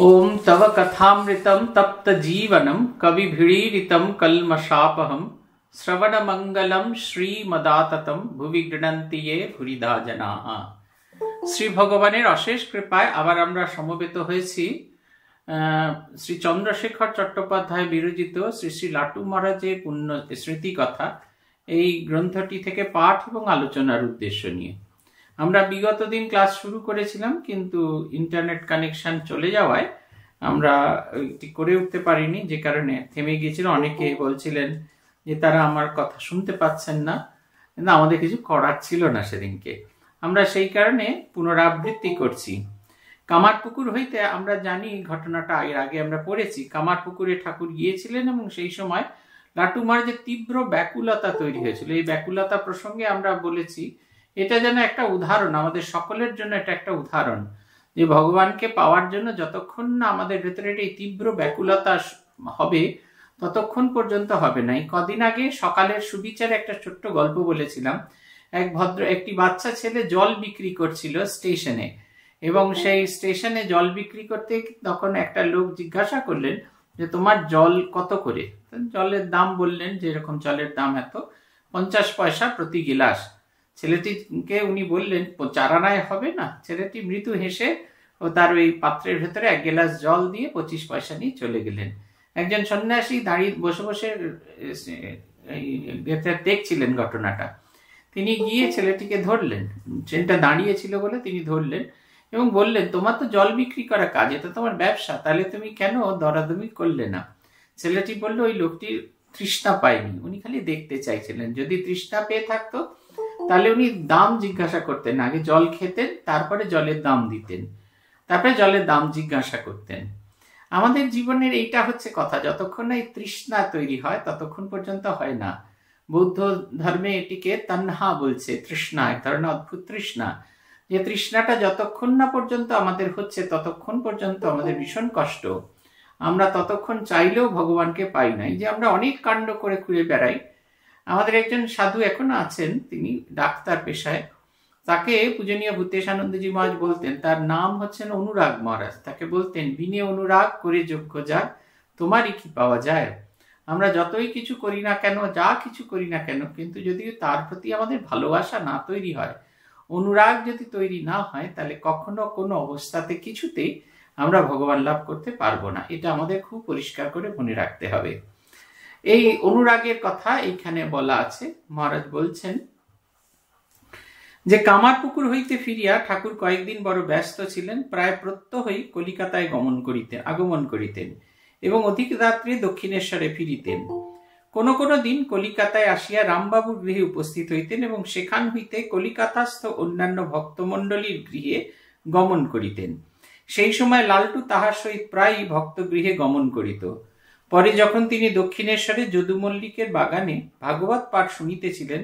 ओम तव कथामृतं तप्त जीवनं कविभिडीरितं कल्मषापहं श्रवणमङ्गलं শ্রীমদাততম ভুবি গৃণন্তি এ হৃদা জনাহা শ্রী ভগবানের অশেষ কৃপায় আবার আমরা সমবেত হয়েছি শ্রী চন্দ্রশেখর চট্টোপাধ্যায় বিরচিত শ্রী শ্রী লাটু মহারাজের পুণ্য স্মৃতিকথা এই গ্রন্থটি থেকে পাঠ এবং আলোচনার উদ্দেশ্য নিয়ে আমরা বিগত দিন ক্লাস শুরু করেছিলাম কিন্তু ইন্টারনেট কানেকশন চলে যাওয়ায় আমরা করে উঠতে পারিনি যে কারণে থেমে গিয়েছিল অনেকে বলছিলেন যে তারা আমার কথা শুনতে পাচ্ছেন না কিন্তু আমাদের কিছু করার ছিল না সেদিনকে আমরা সেই কারণে পুনরাবৃত্তি করছি কামারপুকুর হইতে আমরা জানি ঘটনাটা এর আগে আমরা পড়েছি কামারপুকুরে ঠাকুর গিয়েছিলেন এবং সেই সময় লাটুমার যে তীব্র ব্যাকুলতা তৈরি হয়েছিল এই ব্যাকুলতা প্রসঙ্গে আমরা বলেছি এটা যেন একটা উদাহরণ আমাদের সকলের জন্য এটা একটা উদাহরণ যে ভগবানকে পাওয়ার জন্য যতক্ষণ না আমাদের ভেতরে এই তীব্র ব্যাকুলতা হবে ততক্ষণ পর্যন্ত হবে না এই কদিন আগে সকালের সুবিচারে একটা ছোট্ট গল্প বলেছিলাম এক ভদ্র একটি বাচ্চা ছেলে জল বিক্রি করছিল স্টেশনে এবং সেই স্টেশনে জল বিক্রি করতে তখন একটা লোক জিজ্ঞাসা করলেন যে তোমার জল কত করে জলের দাম বললেন যে এরকম জলের দাম এত পঞ্চাশ পয়সা প্রতি গিলাস ছেলেটিকে উনি বললেন চারানায় হবে না ছেলেটি মৃত হেসে ও তার ওই পাত্রের ভেতরে এক গ্লাস জল দিয়ে পঁচিশ পয়সা নিয়ে চলে গেলেন একজন সন্ন্যাসী দাঁড়িয়ে বসে বসে দেখছিলেন ঘটনাটা তিনি গিয়ে ছেলেটিকে ধরলেন ট্রেনটা দাঁড়িয়েছিল বলে তিনি ধরলেন এবং বললেন তোমার তো জল বিক্রি করা কাজ এটা তোমার ব্যবসা তাহলে তুমি কেন দরাদমি করলে না ছেলেটি বললো ওই লোকটির তৃষ্ণা পায়নি উনি খালি দেখতে চাইছিলেন যদি তৃষ্ণা পেয়ে থাকতো তাহলে উনি দাম জিজ্ঞাসা করতেন আগে জল খেতেন তারপরে জলের দাম দিতেন তারপরে জলের দাম জিজ্ঞাসা করতেন আমাদের জীবনের এইটা হচ্ছে কথা যতক্ষণ না এই তৃষ্ণা তৈরি হয় ততক্ষণ পর্যন্ত হয় না বৌদ্ধ ধর্মে এটিকে তান্হা বলছে তৃষ্ণা এক ধরনের অদ্ভুত তৃষ্ণা যে তৃষ্ণাটা যতক্ষণ না পর্যন্ত আমাদের হচ্ছে ততক্ষণ পর্যন্ত আমাদের ভীষণ কষ্ট আমরা ততক্ষণ চাইলেও ভগবানকে পাই নাই যে আমরা অনেক কাণ্ড করে খুঁজে বেড়াই আমাদের একজন সাধু এখনো আছেন তিনি ডাক্তার পেশায় তাকে পূজনীয় ভূতেশানন্দজি মহাজ বলতেন তার নাম হচ্ছেন অনুরাগ মহারাজ তাকে বলতেন বিনে অনুরাগ করে যোগ্য যা তোমারই কি পাওয়া যায় আমরা যতই কিছু করি না কেন যা কিছু করি না কেন কিন্তু যদি তার প্রতি আমাদের ভালোবাসা না তৈরি হয় অনুরাগ যদি তৈরি না হয় তাহলে কখনো কোনো অবস্থাতে কিছুতেই আমরা ভগবান লাভ করতে পারবো না এটা আমাদের খুব পরিষ্কার করে মনে রাখতে হবে এই অনুরাগের কথা এইখানে বলা আছে মহারাজ বলছেন যে কামারপুকুর হইতে ফিরিয়া ঠাকুর কয়েকদিন বড় ব্যস্ত ছিলেন প্রায় প্রত্যহই কলিকাতায় গমন করিতেন আগমন করিতেন এবং অধিক রাত্রে দক্ষিণেশ্বরে ফিরিতেন কোন কোন দিন কলিকাতায় আসিয়া রামবাবুর গৃহে উপস্থিত হইতেন এবং সেখান হইতে কলিকাতাস্থ অন্যান্য ভক্তমণ্ডলীর গৃহে গমন করিতেন সেই সময় লালটু তাহার সহিত প্রায়ই ভক্তগৃহে গমন করিত পরে যখন তিনি দক্ষিণেশ্বরে যদু মল্লিকের বাগানে ভাগবত পাঠ শুনিতেছিলেন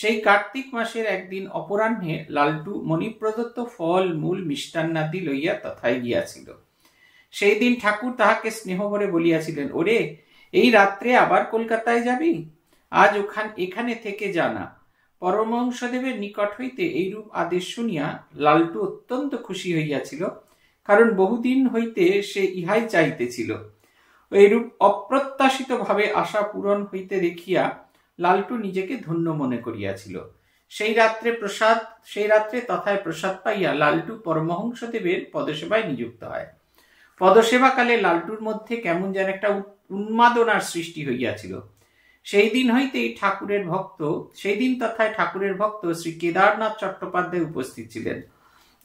সেই কার্তিক মাসের একদিন অপরাহ্নে লালটু মণিপ্রদত্ত ফল মূল মিষ্টান্নাদি লইয়া তথায় গিয়াছিল সেই দিন ঠাকুর তাহাকে স্নেহ করে বলিয়াছিলেন ওরে এই রাত্রে আবার কলকাতায় যাবি আজ ওখান এখানে থেকে জানা পরমহংসদেবের নিকট হইতে এইরূপ আদেশ শুনিয়া লালটু অত্যন্ত খুশি হইয়াছিল কারণ বহুদিন হইতে সে ইহাই চাইতেছিল এইরূপ অপ্রত্যাশিতভাবে আশা পূরণ হইতে দেখিয়া লালটু নিজেকে ধন্য মনে করিয়াছিল সেই রাত্রে প্রসাদ সেই রাত্রে তথায় প্রসাদ পাইয়া লালটু পরমহংসদেবের পদসেবায় নিযুক্ত হয় পদসেবাকালে লালটুর মধ্যে কেমন যেন একটা উন্মাদনার সৃষ্টি হইয়াছিল সেই দিন হইতেই ঠাকুরের ভক্ত সেই দিন তথায় ঠাকুরের ভক্ত শ্রী কেদারনাথ চট্টোপাধ্যায় উপস্থিত ছিলেন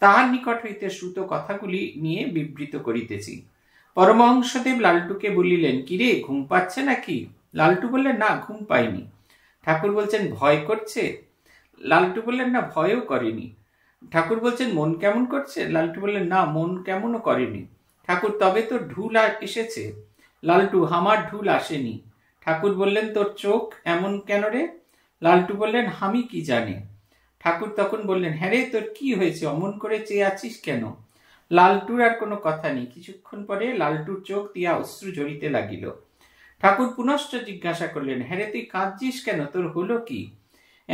তাহার নিকট হইতে শ্রুত কথাগুলি নিয়ে বিবৃত করিতেছি পরমহংসদেব লালটুকে বলিলেন কিরে ঘুম পাচ্ছে নাকি লালটু বললেন না ঘুম পাইনি ঠাকুর বলছেন ভয় করছে লালটু বললেন না ভয়ও করেনি ঠাকুর বলছেন মন কেমন করছে লালটু বললেন না মন কেমনও করেনি ঠাকুর তবে তো ঢুল এসেছে লালটু হামার ঢুল আসেনি ঠাকুর বললেন তোর চোখ এমন কেন রে লালটু বললেন আমি কি জানি ঠাকুর তখন বললেন হ্যাঁ রে তোর কি হয়েছে অমন করে চেয়ে আছিস কেন লালটুর আর কোনো কথা নেই কিছুক্ষণ পরে লালটুর চোখ দিয়া অশ্রু ঝরিতে লাগিল ঠাকুর পুনশ্চ জিজ্ঞাসা করলেন হ্যাঁ রে তুই কাঁদছিস কেন তোর হলো কি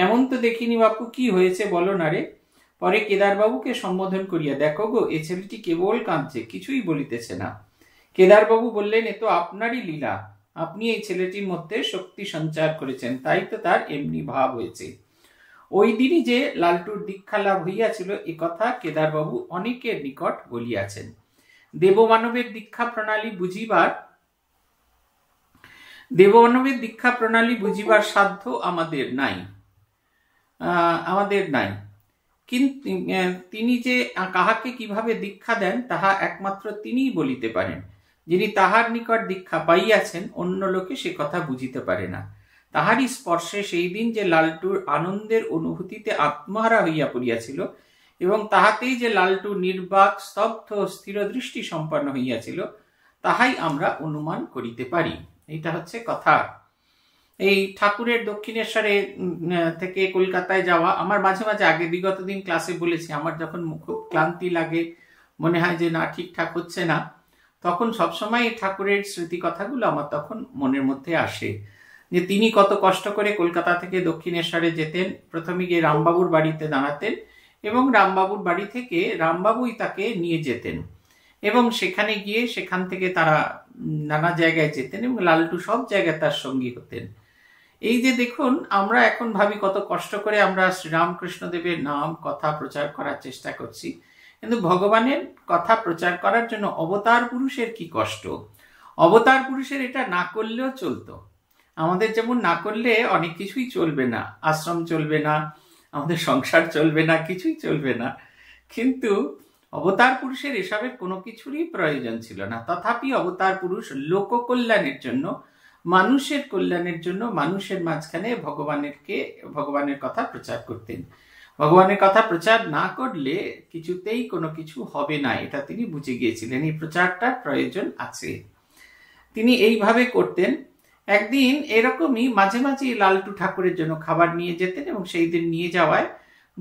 এমন তো দেখিনি বাপু কি হয়েছে বলো না রে পরে কেদারবাবুকে সম্বোধন করিয়া দেখো গো এ ছেলেটি কেবল কাঁদছে কিছুই বলিতেছে না কেদারবাবু বললেন এ তো আপনারই লীলা আপনি এই ছেলেটির মধ্যে শক্তি সঞ্চার করেছেন তাই তো তার এমনি ভাব হয়েছে ওই দিনই যে লালটুর দীক্ষা লাভ হইয়াছিল এ কথা কেদারবাবু অনেকের নিকট বলিয়াছেন দেবমানবের দীক্ষা প্রণালী বুঝিবার দেবমানবের দীক্ষা প্রণালী বুঝিবার সাধ্য আমাদের নাই আমাদের নাই কিন্তু তিনি যে কাহাকে কিভাবে দীক্ষা দেন তাহা একমাত্র তিনিই বলিতে পারেন যিনি তাহার নিকট দীক্ষা পাইয়াছেন অন্য লোকে সে কথা বুঝিতে পারে না তাহারই স্পর্শে সেই দিন যে লালটুর আনন্দের অনুভূতিতে আত্মহারা হইয়া পড়িয়াছিল এবং তাহাতেই যে লালটু নির্বাক স্তব্ধ স্থির দৃষ্টি সম্পন্ন হইয়াছিল তাহাই আমরা অনুমান করিতে পারি এটা হচ্ছে কথা এই ঠাকুরের দক্ষিণেশ্বরে থেকে কলকাতায় যাওয়া আমার মাঝে মাঝে আগে বিগত দিন ক্লাসে বলেছি আমার যখন মুখ ক্লান্তি লাগে মনে হয় যে না ঠিকঠাক হচ্ছে না তখন সবসময় ঠাকুরের স্মৃতি কথাগুলো আমার তখন মনের মধ্যে আসে যে তিনি কত কষ্ট করে কলকাতা থেকে দক্ষিণেশ্বরে যেতেন প্রথমে গিয়ে রামবাবুর বাড়িতে দাঁড়াতেন এবং রামবাবুর বাড়ি থেকে রামবাবুই তাকে নিয়ে যেতেন এবং সেখানে গিয়ে সেখান থেকে তারা নানা জায়গায় যেতেন এবং লালটু সব জায়গায় তার সঙ্গী হতেন এই যে দেখুন আমরা এখন ভাবি কত কষ্ট করে আমরা শ্রীরামকৃষ্ণদেবের নাম কথা প্রচার করার চেষ্টা করছি কিন্তু ভগবানের কথা প্রচার করার জন্য অবতার পুরুষের কি কষ্ট অবতার পুরুষের এটা না করলেও চলতো আমাদের যেমন না করলে অনেক কিছুই চলবে না আশ্রম চলবে না আমাদের সংসার চলবে না কিছুই চলবে না কিন্তু অবতার পুরুষের এসবের কোনো কিছুরই প্রয়োজন ছিল না তথাপি অবতার পুরুষ লোককল্যাণের জন্য মানুষের কল্যাণের জন্য মানুষের মাঝখানে ভগবানেরকে ভগবানের কথা প্রচার করতেন ভগবানের কথা প্রচার না করলে কিছুতেই কোনো কিছু হবে না এটা তিনি বুঝে গিয়েছিলেন এই প্রচারটার প্রয়োজন আছে তিনি এইভাবে করতেন একদিন এরকমই মাঝে মাঝে লালটু ঠাকুরের জন্য খাবার নিয়ে যেতেন এবং সেই দিন নিয়ে যাওয়ায়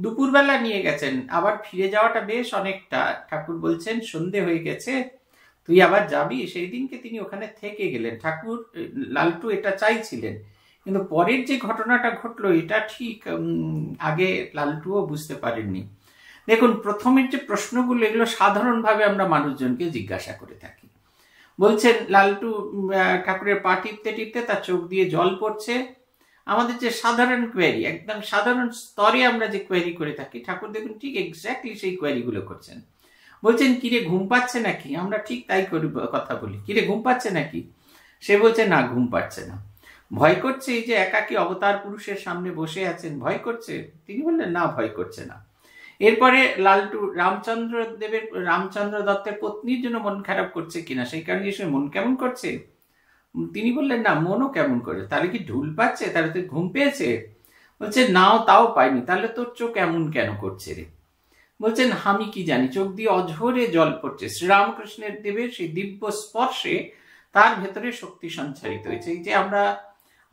দুপুরবেলা নিয়ে গেছেন আবার ফিরে যাওয়াটা বেশ অনেকটা ঠাকুর বলছেন সন্ধে হয়ে গেছে তুই আবার যাবি সেই দিনকে তিনি ওখানে থেকে গেলেন ঠাকুর লালটু এটা চাইছিলেন কিন্তু পরের যে ঘটনাটা ঘটলো এটা ঠিক আগে লালটুও বুঝতে পারেননি দেখুন প্রথমের যে প্রশ্নগুলো এগুলো সাধারণভাবে আমরা মানুষজনকে জিজ্ঞাসা করে থাকি বলছেন লালটু ঠাকুরের পা টিপতে টিপতে তার চোখ দিয়ে জল পড়ছে আমাদের যে সাধারণ কোয়ারি একদম সাধারণ স্তরে আমরা যে কোয়ারি করে থাকি ঠাকুর দেখুন ঠিক এক্স্যাক্টলি সেই কোয়ারিগুলো করছেন বলছেন কিরে ঘুম পাচ্ছে নাকি আমরা ঠিক তাই করি কথা বলি কিরে ঘুম পাচ্ছে নাকি সে বলছে না ঘুম পাচ্ছে না ভয় করছে এই যে একাকী অবতার পুরুষের সামনে বসে আছেন ভয় করছে তিনি বললেন না ভয় করছে না এরপরে লালটু রামচন্দ্র দেবের রামচন্দ্র দত্তের পত্নীর জন্য মন খারাপ করছে কিনা সেই কারণে এসে মন কেমন করছে তিনি বললেন না মনও কেমন করে তাহলে কি ঢুল পাচ্ছে তাহলে তো ঘুম পেয়েছে বলছে নাও তাও পাইনি তাহলে তোর চোখ এমন কেন করছে রে বলছেন আমি কি জানি চোখ দিয়ে অঝরে জল পড়ছে শ্রীরামকৃষ্ণের দেবের সেই দিব্য স্পর্শে তার ভেতরে শক্তি সঞ্চারিত হয়েছে এই যে আমরা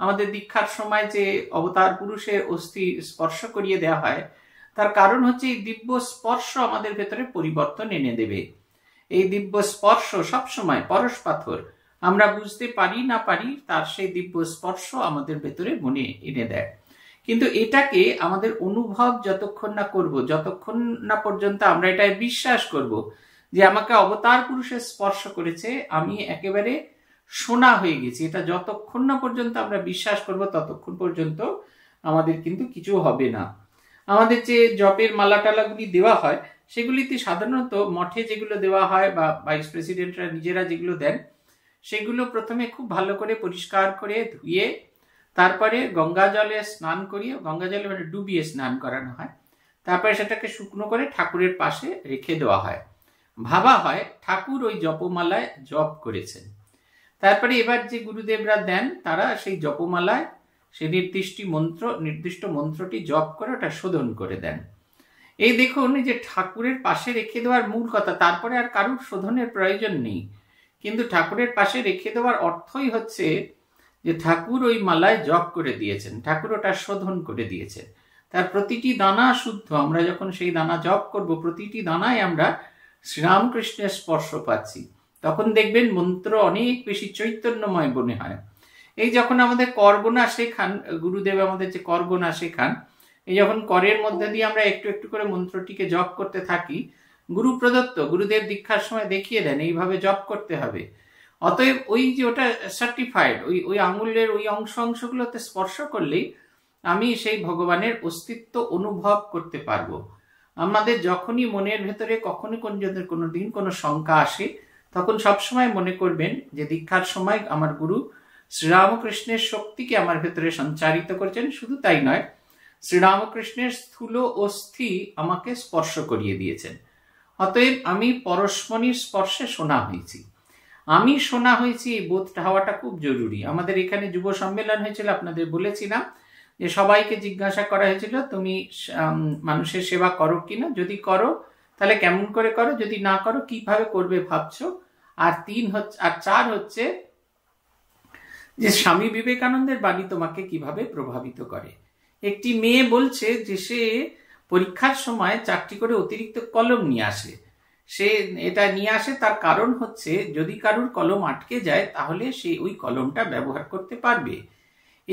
আমাদের দীক্ষার সময় যে অবতার পুরুষের অস্থি স্পর্শ করিয়ে দেওয়া হয় তার কারণ হচ্ছে এই দিব্য স্পর্শ আমাদের ভেতরে পরিবর্তন এনে দেবে এই দিব্য স্পর্শ সবসময় পরশ পাথর আমরা বুঝতে পারি না পারি তার সেই দিব্য স্পর্শ আমাদের ভেতরে মনে এনে দেয় কিন্তু এটাকে আমাদের অনুভব যতক্ষণ না করব যতক্ষণ না পর্যন্ত আমরা এটা বিশ্বাস করব যে আমাকে অবতার পুরুষের স্পর্শ করেছে আমি একেবারে সোনা হয়ে গেছি এটা যতক্ষণ না পর্যন্ত আমরা বিশ্বাস করব ততক্ষণ পর্যন্ত আমাদের কিন্তু কিছু হবে না আমাদের যে জপের মালা টালাগুলি দেওয়া হয় সেগুলিতে সাধারণত মঠে যেগুলো দেওয়া হয় বা ভাইস প্রেসিডেন্টরা নিজেরা যেগুলো দেন সেগুলো প্রথমে খুব ভালো করে পরিষ্কার করে ধুয়ে তারপরে গঙ্গা জলে স্নান করিয়ে গঙ্গা জলে মানে ডুবিয়ে স্নান করানো হয় তারপরে সেটাকে শুকনো করে ঠাকুরের পাশে রেখে দেওয়া হয় ভাবা হয় ঠাকুর ওই জপমালায় জপ করেছেন তারপরে এবার যে গুরুদেবরা দেন তারা সেই জপমালায় সেই নির্দিষ্ট মন্ত্র নির্দিষ্ট মন্ত্রটি জপ করে ওটা শোধন করে দেন এই দেখুন যে ঠাকুরের পাশে রেখে দেওয়ার মূল কথা তারপরে আর কারুর শোধনের প্রয়োজন নেই কিন্তু ঠাকুরের পাশে রেখে দেওয়ার অর্থই হচ্ছে যে ঠাকুর ওই মালায় জপ করে দিয়েছেন ঠাকুর ওটা শোধন করে দিয়েছেন তার প্রতিটি দানা শুদ্ধ আমরা যখন সেই দানা জপ করব প্রতিটি দানায় আমরা শ্রীরামকৃষ্ণের স্পর্শ পাচ্ছি তখন দেখবেন মন্ত্র অনেক বেশি চৈতন্যময় মনে হয় এই যখন আমাদের করগোনা শেখান গুরুদেব আমাদের যে করগোনা শেখান এই যখন করের মধ্যে দিয়ে আমরা একটু একটু করে মন্ত্রটিকে জপ করতে থাকি গুরু প্রদত্ত গুরুদেব দীক্ষার সময় দেখিয়ে দেন এইভাবে জপ করতে হবে অতএব ওই যে ওটা সার্টিফাইড ওই ওই আঙুলের ওই অংশ অংশগুলোতে স্পর্শ করলেই আমি সেই ভগবানের অস্তিত্ব অনুভব করতে পারবো আমাদের যখনই মনের ভেতরে কখনো কোন কোনো দিন কোনো শঙ্কা আসে তখন সবসময় মনে করবেন যে দীক্ষার সময় আমার গুরু শ্রীরামকৃষ্ণের শক্তিকে আমার ভেতরে সঞ্চারিত করছেন শুধু তাই নয় শ্রীরামকৃষ্ণের স্থূল অস্থি আমাকে স্পর্শ করিয়ে দিয়েছেন অতএব আমি পরশমণির স্পর্শে শোনা হয়েছি আমি শোনা হয়েছি এই বোধটা হওয়াটা খুব জরুরি আমাদের এখানে যুব সম্মেলন হয়েছিল আপনাদের বলেছিলাম যে সবাইকে জিজ্ঞাসা করা হয়েছিল তুমি মানুষের সেবা করো কি না যদি করো তাহলে কেমন করে করো যদি না করো কিভাবে করবে ভাবছো আর তিন হচ্ছে আর চার হচ্ছে যে স্বামী বিবেকানন্দের বাণী তোমাকে কিভাবে প্রভাবিত করে একটি মেয়ে বলছে যে সে পরীক্ষার সময় চারটি করে অতিরিক্ত কলম নিয়ে আসে সে এটা নিয়ে আসে তার কারণ হচ্ছে যদি কারুর কলম আটকে যায় তাহলে সে ওই কলমটা ব্যবহার করতে পারবে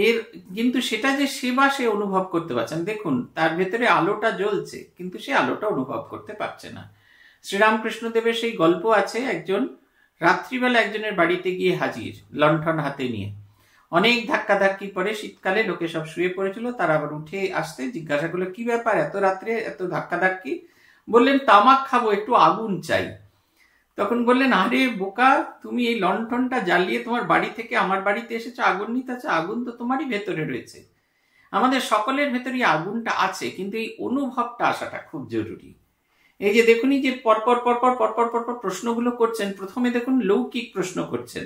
এর কিন্তু সেটা যে সেবা সে অনুভব করতে পারছেন দেখুন তার ভেতরে আলোটা জ্বলছে কিন্তু সে আলোটা অনুভব করতে পারছে না শ্রীরামকৃষ্ণদেবের সেই গল্প আছে একজন রাত্রিবেলা একজনের বাড়িতে গিয়ে হাজির লণ্ঠন হাতে নিয়ে অনেক ধাক্কি পরে শীতকালে লোকে সব শুয়ে পড়েছিল তারা আবার উঠে আসতে জিজ্ঞাসা করলো কি ব্যাপার এত রাত্রে এত ধাক্কাধাক্কি বললেন তামাক খাবো একটু আগুন চাই তখন বললেন আরে বোকা তুমি এই লণ্ঠনটা জ্বালিয়ে তোমার বাড়ি থেকে আমার বাড়িতে এসেছো আগুন নিতে আছে আগুন তো তোমারই ভেতরে রয়েছে আমাদের সকলের ভেতরে আগুনটা আছে কিন্তু এই অনুভবটা আসাটা খুব জরুরি এই যে দেখুন এই যে পরপর পরপর পরপর পরপর প্রশ্নগুলো করছেন প্রথমে দেখুন লৌকিক প্রশ্ন করছেন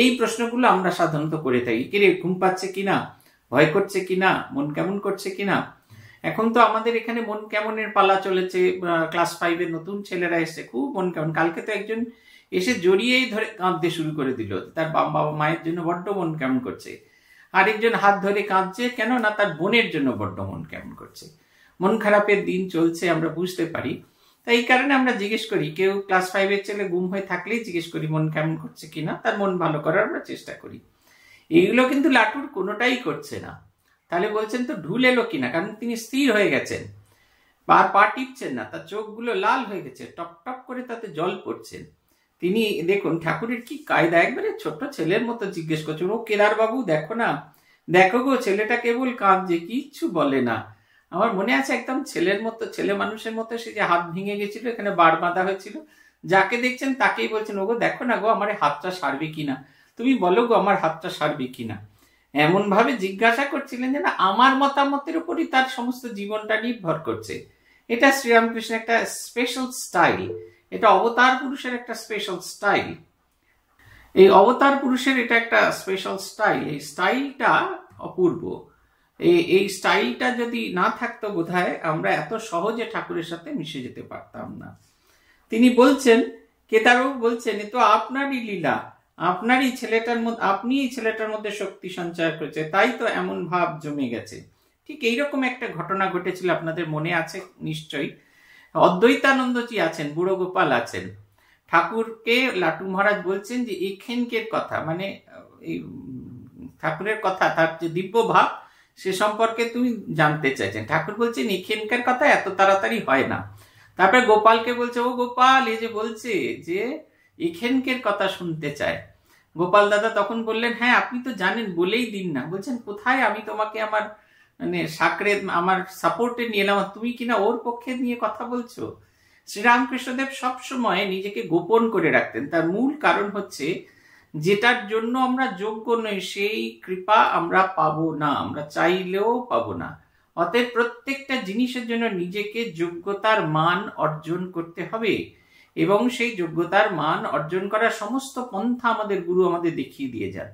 এই প্রশ্নগুলো আমরা সাধারণত করে থাকি কিরে ঘুম পাচ্ছে কিনা ভয় করছে কিনা মন কেমন করছে কিনা এখন তো আমাদের এখানে মন কেমনের পালা চলেছে ক্লাস ফাইভের নতুন ছেলেরা এসে খুব মন কেমন কালকে তো একজন এসে জড়িয়েই ধরে কাঁদতে শুরু করে দিল তার বাবা মায়ের জন্য বড্ড মন কেমন করছে আরেকজন হাত ধরে কাঁদছে কেন না তার বোনের জন্য বড্ড মন কেমন করছে মন খারাপের দিন চলছে আমরা বুঝতে পারি এই কারণে আমরা জিজ্ঞেস করি কেউ ক্লাস ফাইভের ছেলে গুম হয়ে থাকলেই জিজ্ঞেস করি মন কেমন করছে কিনা তার মন ভালো করার আমরা চেষ্টা করি এইগুলো কিন্তু লাটুর কোনোটাই করছে না তাহলে বলছেন তো ঢুল এলো কিনা কারণ তিনি স্থির হয়ে গেছেন আর পা টিপছেন না তার চোখগুলো লাল হয়ে গেছে টপ টপ করে তাতে জল পড়ছেন তিনি দেখুন ঠাকুরের কি কায়দা একবারে ছোট্ট ছেলের মতো জিজ্ঞেস করছেন ও কেদারবাবু দেখো না দেখো গো ছেলেটা কেবল কাঁদছে কিচ্ছু বলে না আমার মনে আছে একদম ছেলের মতো ছেলে মানুষের মতো সে যে হাত ভেঙে গেছিল এখানে বার বাঁধা হয়েছিল যাকে দেখছেন তাকেই বলছেন ওগো দেখো না গো আমার হাতটা সারবে কিনা তুমি বলো গো আমার হাতটা সারবে কিনা এমনভাবে জিজ্ঞাসা করছিলেন যে না আমার মতামতের উপরই তার সমস্ত জীবনটা নির্ভর করছে এটা শ্রীরামকৃষ্ণ একটা স্পেশাল স্টাইল এটা অবতার পুরুষের একটা স্পেশাল স্টাইল এই অবতার পুরুষের এটা একটা স্পেশাল স্টাইল এই স্টাইলটা অপূর্ব এই স্টাইলটা যদি না থাকতো বোধ আমরা এত সহজে ঠাকুরের সাথে মিশে যেতে পারতাম না তিনি বলছেন কেদারও বলছেন এ তো আপনারই লীলা আপনারই ছেলেটার মধ্যে আপনি ছেলেটার মধ্যে শক্তি সঞ্চয় করেছে তাই তো এমন ভাব জমে গেছে ঠিক এইরকম একটা ঘটনা ঘটেছিল আপনাদের মনে আছে নিশ্চয়ই অদ্বৈতানন্দজি আছেন বুড়ো গোপাল আছেন ঠাকুরকে লাটু মহারাজ বলছেন যে এখেনকের কথা মানে এই ঠাকুরের কথা তার যে দিব্য ভাব সে সম্পর্কে তুমি জানতে চাইছেন ঠাকুর বলছেন এখানকার কথা এত তাড়াতাড়ি হয় না তারপরে গোপালকে বলছে ও গোপাল এই যে বলছে যে এখেনকের কথা শুনতে চায় গোপাল দাদা তখন বললেন হ্যাঁ আপনি তো জানেন বলেই দিন না বলছেন কোথায় আমি তোমাকে আমার মানে সাকরে আমার সাপোর্টে নিয়ে এলাম তুমি কিনা ওর পক্ষে নিয়ে কথা বলছো শ্রীরামকৃষ্ণদেব সবসময় নিজেকে গোপন করে রাখতেন তার মূল কারণ হচ্ছে যেটার জন্য আমরা যোগ্য নই সেই কৃপা আমরা পাবো না আমরা চাইলেও পাব না অতএব প্রত্যেকটা জিনিসের জন্য নিজেকে যোগ্যতার মান অর্জন করতে হবে এবং সেই যোগ্যতার মান অর্জন করার সমস্ত পন্থা আমাদের গুরু আমাদের দেখিয়ে দিয়ে যান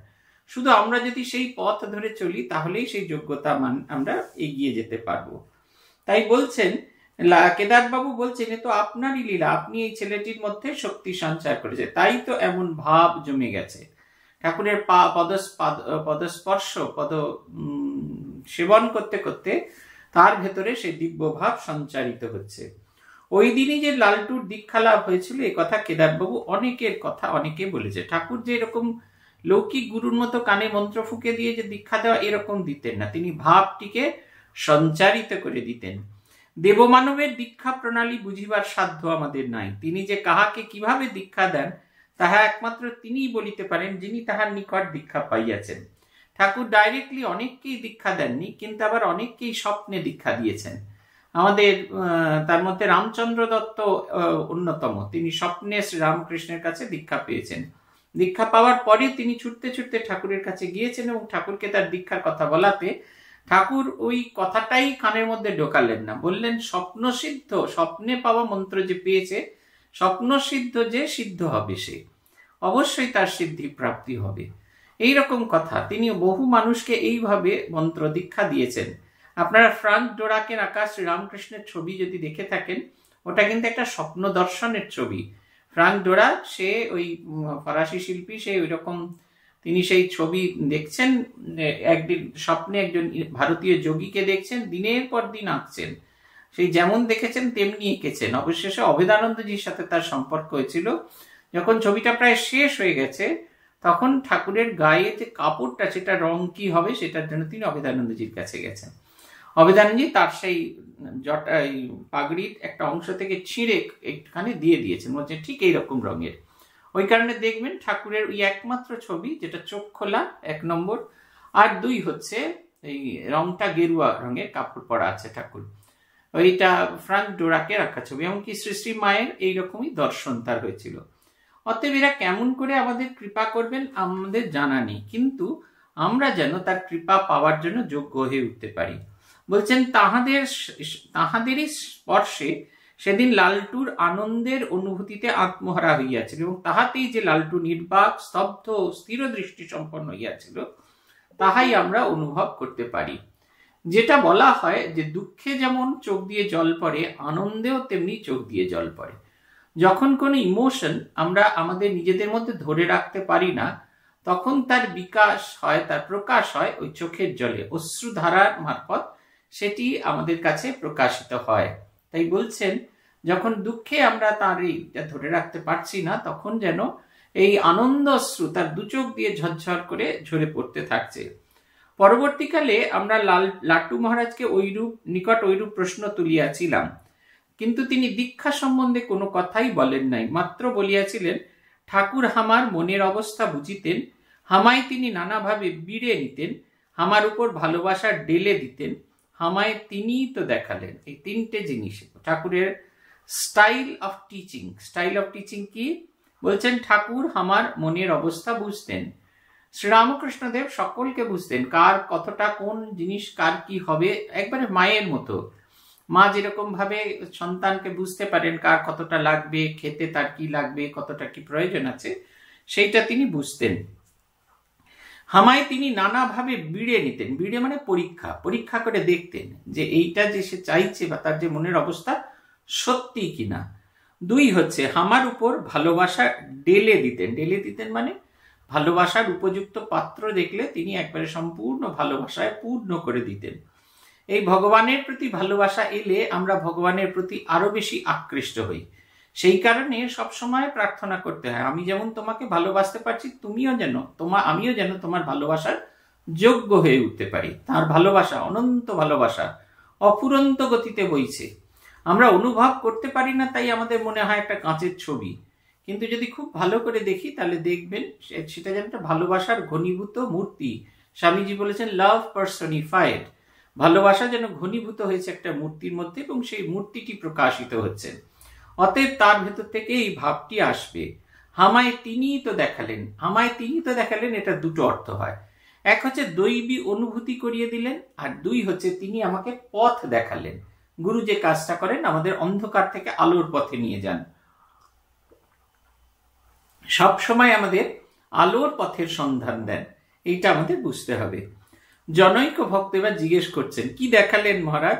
শুধু আমরা যদি সেই পথ ধরে চলি তাহলেই সেই যোগ্যতা মান আমরা এগিয়ে যেতে পারবো তাই বলছেন কেদারবাবু বলছেন এ তো আপনারই লীলা আপনি এই ছেলেটির মধ্যে শক্তি সঞ্চার করেছে তাই তো এমন ভাব জমে গেছে ঠাকুরের পা পদস্পাদ পদস্পর্শ পদ সেবন করতে করতে তার ভেতরে সে দিব্য ভাব সঞ্চারিত হচ্ছে ওই দিনই যে লালটুর দীক্ষা লাভ হয়েছিল এ কথা কেদারবাবু অনেকের কথা অনেকে বলেছে ঠাকুর যে এরকম লৌকিক গুরুর মতো কানে মন্ত্র ফুঁকে দিয়ে যে দীক্ষা দেওয়া এরকম দিতেন না তিনি ভাবটিকে সঞ্চারিত করে দিতেন দেবমানবের দীক্ষা প্রণালী বুঝিবার সাধ্য আমাদের নাই তিনি যে কাহাকে কিভাবে দীক্ষা দেন তাহা একমাত্র তিনিই বলিতে পারেন যিনি তাহার নিকট দীক্ষা পাইয়াছেন ঠাকুর ডাইরেক্টলি অনেককেই দীক্ষা দেননি কিন্তু আবার অনেককেই স্বপ্নে দীক্ষা দিয়েছেন আমাদের তার মধ্যে রামচন্দ্র দত্ত অন্যতম তিনি স্বপ্নে রামকৃষ্ণের কাছে দীক্ষা পেয়েছেন দীক্ষা পাওয়ার পরে তিনি ছুটতে ছুটতে ঠাকুরের কাছে গিয়েছেন এবং ঠাকুরকে তার দীক্ষার কথা বলাতে ঠাকুর ওই কথাটাই কানের মধ্যে ঢোকালেন না বললেন স্বপ্নসিদ্ধ স্বপ্নে পাওয়া মন্ত্র যে পেয়েছে স্বপ্নসিদ্ধ যে সিদ্ধ হবে সে অবশ্যই তার সিদ্ধি প্রাপ্তি হবে এই রকম কথা তিনি বহু মানুষকে এইভাবে মন্ত্র দীক্ষা দিয়েছেন আপনারা ফ্রান্স ডোরাকের আকাশ শ্রীরামকৃষ্ণের ছবি যদি দেখে থাকেন ওটা কিন্তু একটা স্বপ্ন দর্শনের ছবি ফ্রান্স ডোরা সে ওই ফরাসি শিল্পী সে ওই রকম তিনি সেই ছবি দেখছেন একদিন স্বপ্নে একজন ভারতীয় যোগীকে দেখছেন দিনের পর দিন আঁকছেন সেই যেমন দেখেছেন তেমনি এঁকেছেন অবশেষে অভেদানন্দজির সাথে তার সম্পর্ক হয়েছিল যখন ছবিটা প্রায় শেষ হয়ে গেছে তখন ঠাকুরের গায়ে যে কাপড়টা সেটা রং কি হবে সেটার জন্য তিনি অভেদানন্দজির কাছে গেছেন অভেদানন্দজি তার সেই জটা পাগড়ির একটা অংশ থেকে ছিঁড়ে একটুখানি দিয়ে দিয়েছেন বলছে ঠিক এইরকম রঙের ওই কারণে দেখবেন ঠাকুরের ওই একমাত্র ছবি যেটা চোখ খোলা এক নম্বর আর দুই হচ্ছে এই রংটা গেরুয়া রঙের কাপড় পরা আছে ঠাকুর ওইটা ফ্রাঙ্ক ডোরাকে রাখা ছবি এমনকি শ্রী শ্রী মায়ের এইরকমই দর্শন তার হয়েছিল অতএব এরা কেমন করে আমাদের কৃপা করবেন আমাদের জানা নেই কিন্তু আমরা যেন তার কৃপা পাওয়ার জন্য যোগ্য হয়ে উঠতে পারি বলছেন তাহাদের তাহাদেরই স্পর্শে সেদিন লালটুর আনন্দের অনুভূতিতে আত্মহারা হইয়াছিল এবং তাহাতেই যে লালটু নির্বাক স্তব্ধ স্থির দৃষ্টি সম্পন্ন হইয়াছিল তাহাই আমরা অনুভব করতে পারি যেটা বলা হয় যে দুঃখে যেমন চোখ দিয়ে জল পড়ে আনন্দেও তেমনি চোখ দিয়ে জল পড়ে যখন কোনো ইমোশন আমরা আমাদের নিজেদের মধ্যে ধরে রাখতে পারি না তখন তার বিকাশ হয় তার প্রকাশ হয় ওই চোখের জলে অশ্রুধারার মারফত সেটি আমাদের কাছে প্রকাশিত হয় তাই বলছেন যখন দুঃখে আমরা তার ধরে রাখতে পারছি না তখন যেন এই আনন্দ অশ্রু তার দুচোখ দিয়ে ঝরঝর করে ঝরে পড়তে থাকছে পরবর্তীকালে আমরা লাল লাট্টু মহারাজকে ঐরূপ নিকট ঐরূপ প্রশ্ন তুলিয়াছিলাম কিন্তু তিনি দীক্ষা সম্বন্ধে কোনো কথাই বলেন নাই মাত্র বলিয়াছিলেন ঠাকুর হামার মনের অবস্থা বুঝিতেন হামায় তিনি নানাভাবে বিড়ে নিতেন হামার উপর ভালোবাসা ডেলে দিতেন হামায় তিনিই তো দেখালেন এই তিনটে জিনিস ঠাকুরের style of teaching style of teaching কি বলছেন ঠাকুর আমার মনের অবস্থা বুঝতেন শ্রীরামকৃষ্ণদেব সকলকে বুঝতেন কার কতটা কোন জিনিস কার কি হবে একবারে মায়ের মতো মা যেরকম ভাবে সন্তানকে বুঝতে পারেন কার কতটা লাগবে খেতে তার কি লাগবে কতটা কি প্রয়োজন আছে সেইটা তিনি বুঝতেন হামায় তিনি নানাভাবে বিড়ে নিতেন বিড়ে মানে পরীক্ষা পরীক্ষা করে দেখতেন যে এইটা যে সে চাইছে বা তার যে মনের অবস্থা সত্যি কিনা দুই হচ্ছে আমার উপর ভালোবাসা ডেলে দিতেন ডেলে দিতেন মানে ভালোবাসার উপযুক্ত পাত্র দেখলে তিনি একবারে সম্পূর্ণ ভালোবাসায় পূর্ণ করে দিতেন এই ভগবানের প্রতি ভালোবাসা এলে আমরা ভগবানের প্রতি আরো বেশি আকৃষ্ট হই সেই কারণে সবসময় প্রার্থনা করতে হয় আমি যেমন তোমাকে ভালোবাসতে পারছি তুমিও যেন তোমা আমিও যেন তোমার ভালোবাসার যোগ্য হয়ে উঠতে পারি তার ভালোবাসা অনন্ত ভালোবাসা অফুরন্ত গতিতে বইছে আমরা অনুভব করতে পারি না তাই আমাদের মনে হয় একটা কাঁচের ছবি কিন্তু যদি খুব ভালো করে দেখি তাহলে দেখবেন সেটা যেন একটা ভালোবাসার ঘনীভূত মূর্তি স্বামীজি বলেছেন লাভ পার্সনিফাইড ভালোবাসা যেন ঘনীভূত হয়েছে একটা মূর্তির মধ্যে এবং সেই মূর্তিটি প্রকাশিত হচ্ছে অতএব তার ভেতর থেকে এই ভাবটি আসবে হামায় তিনিই তো দেখালেন হামায় তিনি তো দেখালেন এটা দুটো অর্থ হয় এক হচ্ছে দৈবী অনুভূতি করিয়ে দিলেন আর দুই হচ্ছে তিনি আমাকে পথ দেখালেন গুরু যে কাজটা করেন আমাদের অন্ধকার থেকে আলোর পথে নিয়ে যান সব সময় আমাদের আলোর পথের সন্ধান দেন এইটা আমাদের বুঝতে হবে জনৈক ভক্ত এবার জিজ্ঞেস করছেন কি দেখালেন মহারাজ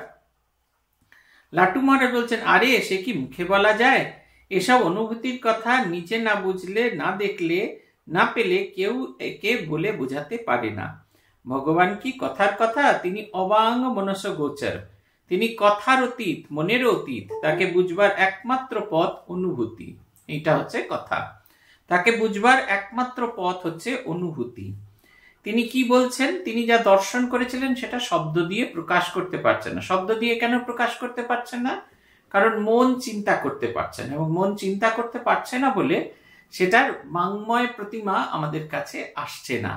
লাটু মহারাজ বলছেন আরে সে কি মুখে বলা যায় এসব অনুভূতির কথা নিচে না বুঝলে না দেখলে না পেলে কেউ একে বলে বোঝাতে পারে না ভগবান কি কথার কথা তিনি অবাঙ্গ মনস গোচর তিনি কথার অতীত মনের অতীত তাকে বুঝবার একমাত্র পথ অনুভূতি এটা হচ্ছে কথা তাকে বুঝবার একমাত্র পথ হচ্ছে অনুভূতি তিনি কি বলছেন তিনি যা দর্শন করেছিলেন সেটা শব্দ দিয়ে প্রকাশ করতে পারছেন না শব্দ দিয়ে কেন প্রকাশ করতে পারছেন না কারণ মন চিন্তা করতে পারছে না এবং মন চিন্তা করতে পারছে না বলে সেটার মাংময় প্রতিমা আমাদের কাছে আসছে না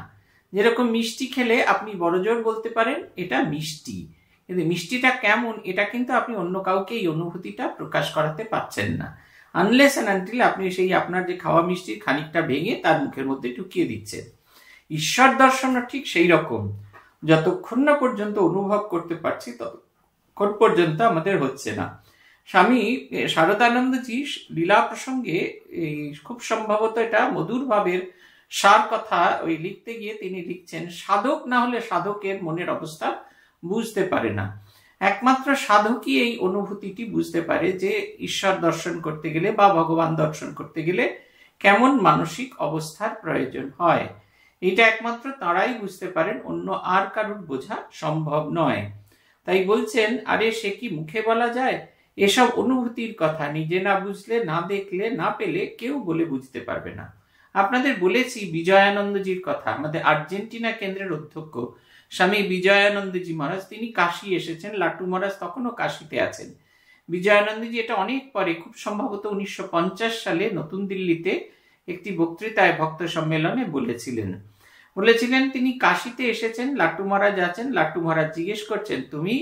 যেরকম মিষ্টি খেলে আপনি বড়জোর বলতে পারেন এটা মিষ্টি কিন্তু মিষ্টিটা কেমন এটা কিন্তু আপনি অন্য কাউকে এই অনুভূতিটা প্রকাশ করাতে পারছেন না আনলেস অ্যান্ড আনটিল আপনি সেই আপনার যে খাওয়া মিষ্টির খানিকটা ভেঙে তার মুখের মধ্যে ঢুকিয়ে দিচ্ছেন ঈশ্বর দর্শন ঠিক সেই রকম যতক্ষণ না পর্যন্ত অনুভব করতে পারছি ততক্ষণ পর্যন্ত আমাদের হচ্ছে না স্বামী শারদানন্দজি লীলা প্রসঙ্গে এই খুব সম্ভবত এটা মধুর ভাবের সার কথা ওই লিখতে গিয়ে তিনি লিখছেন সাধক না হলে সাধকের মনের অবস্থা বুঝতে পারে না একমাত্র সাধকই এই অনুভূতিটি বুঝতে পারে যে ঈশ্বর দর্শন করতে গেলে বা ভগবান দর্শন করতে গেলে কেমন মানসিক অবস্থার প্রয়োজন হয় এটা একমাত্র তাঁরাই বুঝতে পারেন অন্য আর কারুর বোঝা সম্ভব নয় তাই বলছেন আরে সে কি মুখে বলা যায় এসব অনুভূতির কথা নিজে না বুঝলে না দেখলে না পেলে কেউ বলে বুঝতে পারবে না আপনাদের বলেছি বিজয়ানন্দজির কথা আমাদের আর্জেন্টিনা কেন্দ্রের অধ্যক্ষ স্বামী বিজয়ানন্দজি মহারাজ তিনি কাশি এসেছেন লাট্টু মহারাজ তখনও কাশিতে আছেন বিজয়ানন্দজি এটা অনেক পরে খুব সম্ভবত উনিশশো সালে নতুন দিল্লিতে একটি বক্তৃতায় ভক্ত সম্মেলনে বলেছিলেন বলেছিলেন তিনি কাশিতে এসেছেন লাট্টু মহারাজ আছেন লাট্টু মহারাজ জিজ্ঞেস করছেন তুমি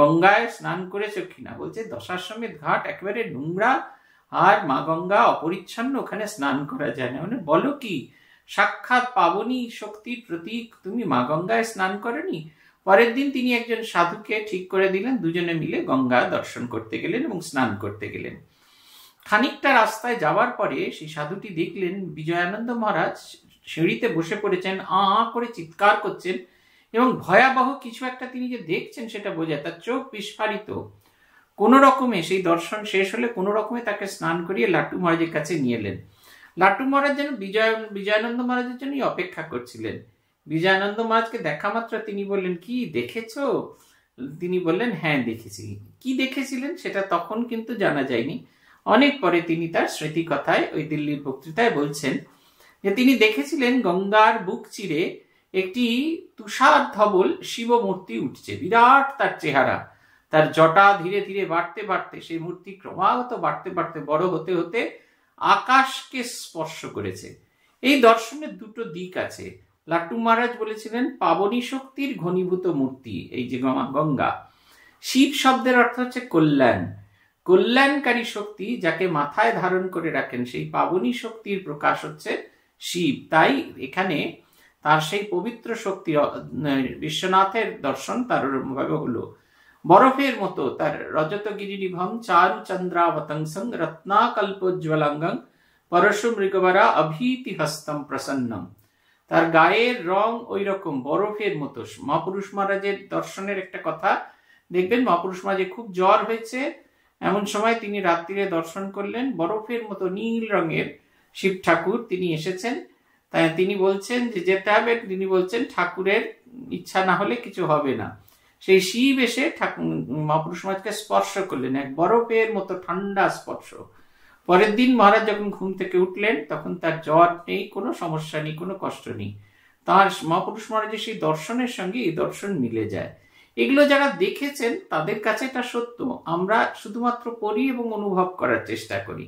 গঙ্গায় স্নান করেছো কিনা বলছে সমেত ঘাট একেবারে নোংরা আর মা গঙ্গা অপরিচ্ছন্ন ওখানে স্নান করা যায় না মানে বলো কি সাক্ষাৎ পাবনি শক্তির প্রতীক তুমি মা গঙ্গায় স্নান করনি পরের দিন তিনি একজন সাধুকে ঠিক করে দিলেন দুজনে মিলে গঙ্গা দর্শন করতে গেলেন এবং স্নান করতে গেলেন খানিকটা রাস্তায় যাওয়ার পরে সেই সাধুটি দেখলেন বিজয়ানন্দ মহারাজ সিঁড়িতে বসে পড়েছেন আ আ করে চিৎকার করছেন এবং ভয়াবহ কিছু একটা তিনি যে দেখছেন সেটা বোঝায় তার চোখ বিস্ফারিত কোনো রকমে সেই দর্শন শেষ হলে কোনো রকমে তাকে স্নান করিয়ে লাট্টু মহারাজের কাছে নিয়ে এলেন লাট্টু মহারাজ যেন বিজয় বিজয়ানন্দ মহারাজের জন্যই অপেক্ষা করছিলেন বিজয়ানন্দ মহারাজকে দেখা মাত্র তিনি বললেন কি দেখেছ তিনি বললেন হ্যাঁ দেখেছি কি দেখেছিলেন সেটা তখন কিন্তু জানা যায়নি অনেক পরে তিনি তার স্মৃতিকথায় ওই দিল্লির বক্তৃতায় বলছেন যে তিনি দেখেছিলেন গঙ্গার বুক চিরে একটি তুষার ধবল শিব মূর্তি উঠছে বিরাট তার চেহারা তার জটা ধীরে ধীরে বাড়তে বাড়তে সেই মূর্তি ক্রমাগত বাড়তে বাড়তে বড় হতে হতে আকাশকে স্পর্শ করেছে এই দর্শনের দুটো দিক আছে লাট্টু মহারাজ বলেছিলেন পাবনী শক্তির ঘনীভূত মূর্তি এই যে গঙ্গা শিব শব্দের অর্থ হচ্ছে কল্যাণ কল্যাণকারী শক্তি যাকে মাথায় ধারণ করে রাখেন সেই পাবনী শক্তির প্রকাশ হচ্ছে শিব তাই এখানে তার সেই পবিত্র শক্তি বিশ্বনাথের দর্শন তার ওরমভাবে হলো বরফের মতো তার রজতগিরিভং চারু চন্দ্রাবতংসং পরশু মৃগবরা অভীতি হস্তম প্রসন্নম তার গায়ের রং ওই রকম বরফের মতো মহাপুরুষ মহারাজের দর্শনের একটা কথা দেখবেন মহাপুরুষ মহারাজের খুব জ্বর হয়েছে এমন সময় তিনি রাত্রিরে দর্শন করলেন বরফের মতো নীল রঙের শিব ঠাকুর তিনি এসেছেন তাই তিনি বলছেন যে যেতে হবে তিনি বলছেন ঠাকুরের ইচ্ছা না হলে কিছু হবে না সেই শিব এসে মহাপুরুষ মহারাজকে স্পর্শ করলেন এক বরফের মতো ঠান্ডা স্পর্শ পরের দিন মহারাজ যখন ঘুম থেকে উঠলেন তখন তার জ্বর নেই কোনো সমস্যা নেই কোনো কষ্ট নেই তার মহাপুরুষ মহারাজের সেই দর্শনের সঙ্গে এই দর্শন মিলে যায় এগুলো যারা দেখেছেন তাদের কাছে এটা সত্য আমরা শুধুমাত্র পড়ি এবং অনুভব করার চেষ্টা করি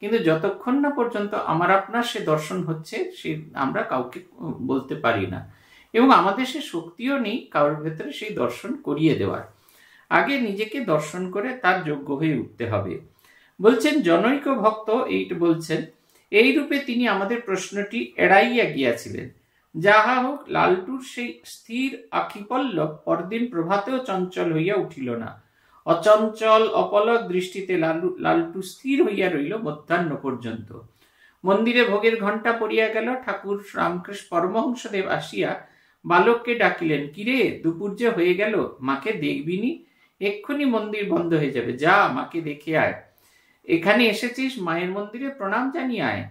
কিন্তু যতক্ষণ না পর্যন্ত আমার আপনার সে দর্শন হচ্ছে সে আমরা কাউকে বলতে পারি না এবং আমাদের সে শক্তিও নেই কারোর ভেতরে সেই দর্শন করিয়ে দেওয়ার আগে নিজেকে দর্শন করে তার যোগ্য হয়ে উঠতে হবে বলছেন জনৈক ভক্ত এইট বলছেন এই রূপে তিনি আমাদের প্রশ্নটি এড়াইয়া গিয়াছিলেন যাহা হোক লালটুর সেই স্থির আখিপল্লব পরদিন প্রভাতেও চঞ্চল হইয়া উঠিল না অচঞ্চল অপলক দৃষ্টিতে লালু লালটু স্থির হইয়া রইল মধ্যাহ্ন পর্যন্ত মন্দিরে ভোগের ঘণ্টা পড়িয়া গেল ঠাকুর রামকৃষ্ণ পরমহংসদেব আসিয়া বালককে ডাকিলেন কিরে দুপুর যে হয়ে গেল মাকে দেখবি নি এক্ষুনি মন্দির বন্ধ হয়ে যাবে যা মাকে দেখে আয় এখানে এসেছিস মায়ের মন্দিরে প্রণাম জানিয়ে আয়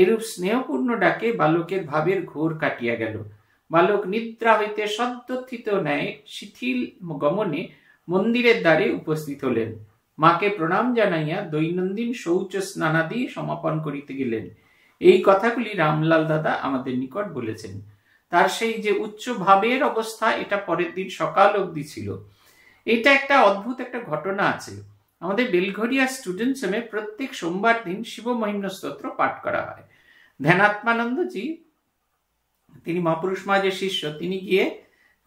এরূপ স্নেহপূর্ণ ডাকে বালকের ভাবের ঘোর কাটিয়া গেল বালক নিদ্রা হইতে সদ্যথিত ন্যায় শিথিল গমনে মন্দিরের দ্বারে উপস্থিত হলেন মাকে প্রণাম জানাইয়া দৈনন্দিন শৌচ স্নানাদি সমাপন করিতে গেলেন এই কথাগুলি রামলাল দাদা আমাদের নিকট বলেছেন তার সেই যে উচ্চ ভাবের অবস্থা এটা পরের দিন সকাল অবধি ছিল এটা একটা অদ্ভুত একটা ঘটনা আছে আমাদের বেলঘরিয়া স্টুডেন্টসমে প্রত্যেক সোমবার দিন শিব মহিম্ন স্তোত্র পাঠ করা হয় ধ্যানাত্মানন্দজি তিনি মহাপুরুষ মাঝের শিষ্য তিনি গিয়ে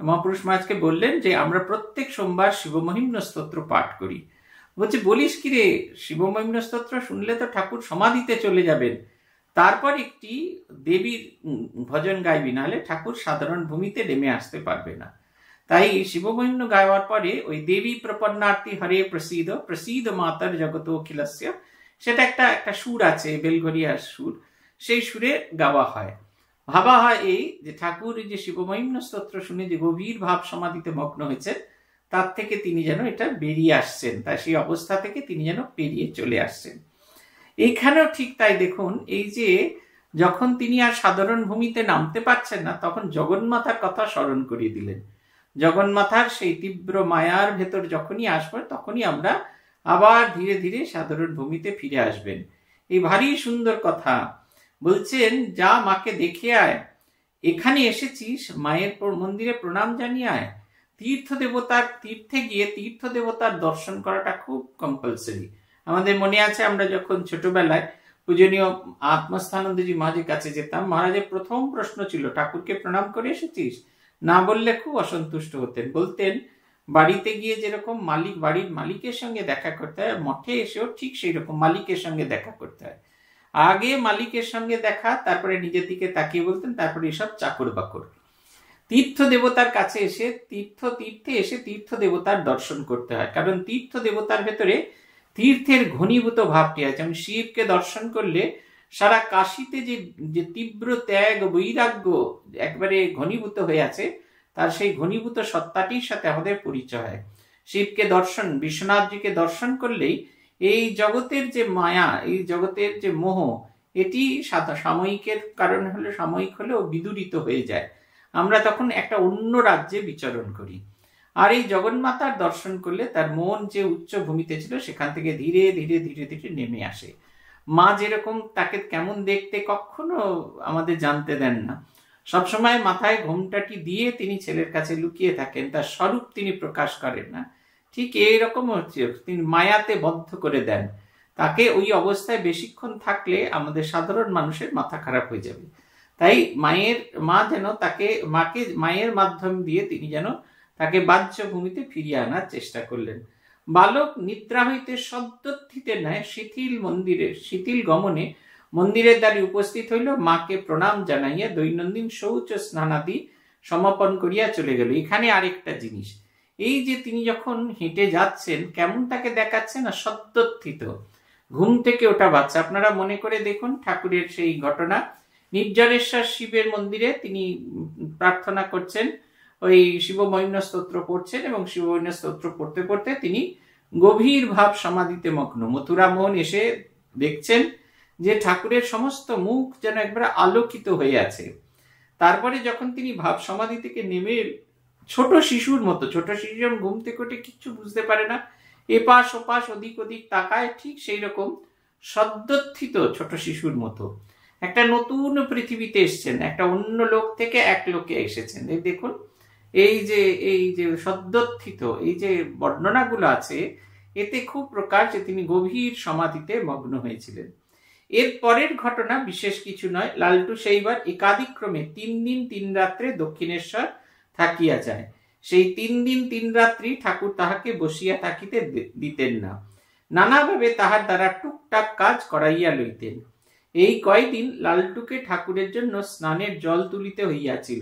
মহাপুরুষ মাঝকে বললেন যে আমরা প্রত্যেক সোমবার মহিম্ন স্তোত্র পাঠ করি বলছে বলিস কি রে মহিম্ন স্তোত্র শুনলে তো ঠাকুর সমাধিতে চলে যাবেন তারপর একটি দেবীর ভজন গাইবি নাহলে ঠাকুর সাধারণ ভূমিতে নেমে আসতে পারবে না তাই শিববৈন্য গাওয়ার পরে ওই দেবী প্রপন্নার্থী হরে প্রসিদ্ধ প্রসিদ্ধ মাতার জগত অখিলস্য সেটা একটা একটা সুর আছে বেলঘরিয়ার সুর সেই সুরে গাওয়া হয় ভাবা হয় এই যে ঠাকুর যে শিবমৈন্য স্তোত্র শুনে যে গভীর ভাব সমাধিতে মগ্ন হয়েছে তার থেকে তিনি যেন এটা বেরিয়ে আসছেন তা সেই অবস্থা থেকে তিনি যেন পেরিয়ে চলে আসছেন এখানেও ঠিক তাই দেখুন এই যে যখন তিনি আর সাধারণ ভূমিতে নামতে পারছেন না তখন জগন্মাতার কথা স্মরণ করিয়ে দিলেন জগন্মাথার সেই তীব্র মায়ার ভেতর যখনই আসবেন তখনই আমরা আবার ধীরে ধীরে সাধারণ ভূমিতে ফিরে আসবেন এই ভারী সুন্দর কথা বলছেন যা মাকে দেখে আয় এখানে এসেছিস মায়ের মন্দিরে প্রণাম জানিয়ে আয় তীর্থ দেবতার তীর্থে গিয়ে তীর্থ দেবতার দর্শন করাটা খুব কম্পালসারি আমাদের মনে আছে আমরা যখন ছোটবেলায় পূজনীয় আত্মস্থানন্দজি মাঝের কাছে যেতাম মহারাজের প্রথম প্রশ্ন ছিল ঠাকুরকে প্রণাম করে এসেছিস না বললে খুব অসন্তুষ্ট হতেন বলতেন বাড়িতে গিয়ে যেরকম মালিক বাড়ির মালিকের সঙ্গে দেখা করতে হয় মঠে এসেও ঠিক সেই রকম মালিকের সঙ্গে দেখা করতে হয় আগে মালিকের সঙ্গে দেখা তারপরে নিজের দিকে তাকিয়ে বলতেন তারপরে এসব চাকর বাকর তীর্থ দেবতার কাছে এসে তীর্থ তীর্থে এসে তীর্থ দেবতার দর্শন করতে হয় কারণ তীর্থ দেবতার ভেতরে তীর্থের ঘনীভূত ভাবটি আছে এবং শিবকে দর্শন করলে সারা কাশিতে যে যে তীব্র ত্যাগ বৈরাগ্য একবারে ঘনীভূত হয়ে আছে তার সেই ঘনীভূত সত্তাটির সাথে আমাদের পরিচয় হয় শিবকে দর্শন বিশ্বনাথজিকে দর্শন করলেই এই জগতের যে মায়া এই জগতের যে মোহ এটি সাময়িকের কারণ হলে সাময়িক হলেও বিদুরিত হয়ে যায় আমরা তখন একটা অন্য রাজ্যে বিচরণ করি আর এই জগন্মাতার দর্শন করলে তার মন যে উচ্চ ভূমিতে ছিল সেখান থেকে ধীরে ধীরে ধীরে ধীরে নেমে আসে মা যেরকম তাকে কেমন দেখতে কখনো আমাদের জানতে দেন না সবসময় মাথায় ঘোমটাটি দিয়ে তিনি ছেলের কাছে লুকিয়ে থাকেন তার স্বরূপ তিনি প্রকাশ করেন না ঠিক এইরকম হচ্ছে তিনি মায়াতে বদ্ধ করে দেন তাকে ওই অবস্থায় বেশিক্ষণ থাকলে আমাদের সাধারণ মানুষের মাথা খারাপ হয়ে যাবে তাই মায়ের মা যেন তাকে মাকে মায়ের মাধ্যম দিয়ে তিনি যেন তাকে বাহ্যভূমিতে ফিরিয়ে আনার চেষ্টা করলেন বালক নিদ্রা হইতে সদ্যথিতে ন্যায় শিথিল মন্দিরে শিথিল গমনে মন্দিরের দ্বারে উপস্থিত হইল মাকে প্রণাম জানাইয়া দৈনন্দিন শৌচ স্নানাদি সমাপন করিয়া চলে গেল এখানে আরেকটা জিনিস এই যে তিনি যখন হেঁটে যাচ্ছেন কেমন তাকে দেখাচ্ছে না সদ্যথিত ঘুম থেকে ওটা বাচ্চা আপনারা মনে করে দেখুন ঠাকুরের সেই ঘটনা নির্জরেশ্বর শিবের মন্দিরে তিনি প্রার্থনা করছেন ওই শিবমৈন্য স্তোত্র পড়ছেন এবং শিবমৈন্য স্তোত্র পড়তে পড়তে তিনি গভীর ভাব সমাধিতে মগ্ন মথুরা মোহন এসে দেখছেন যে ঠাকুরের সমস্ত মুখ যেন একবারে আলোকিত হয়ে আছে তারপরে যখন তিনি ভাব সমাধি থেকে নেমে ছোট শিশুর মতো ছোট শিশু যখন ঘুম থেকে উঠে কিচ্ছু বুঝতে পারে না এপাশ ওপাশ ওদিক ওদিক তাকায় ঠিক সেই রকম সদ্যথিত ছোট শিশুর মতো একটা নতুন পৃথিবীতে এসছেন একটা অন্য লোক থেকে এক লোকে এসেছেন এই দেখুন এই যে এই যে সদ্যথিত এই যে বর্ণনাগুলো আছে এতে খুব প্রকার যে তিনি গভীর সমাধিতে মগ্ন হয়েছিলেন এর পরের ঘটনা বিশেষ কিছু নয় লালটু সেইবার একাদিক্রমে তিন দিন তিন রাত্রে দক্ষিণেশ্বর থাকিয়া যায় সেই তিন দিন তিন রাত্রি ঠাকুর তাহাকে বসিয়া থাকিতে দিতেন না নানাভাবে তাহার দ্বারা টুকটাক কাজ করাইয়া লইতেন এই কয়দিন লালটুকে ঠাকুরের জন্য স্নানের জল তুলিতে হইয়াছিল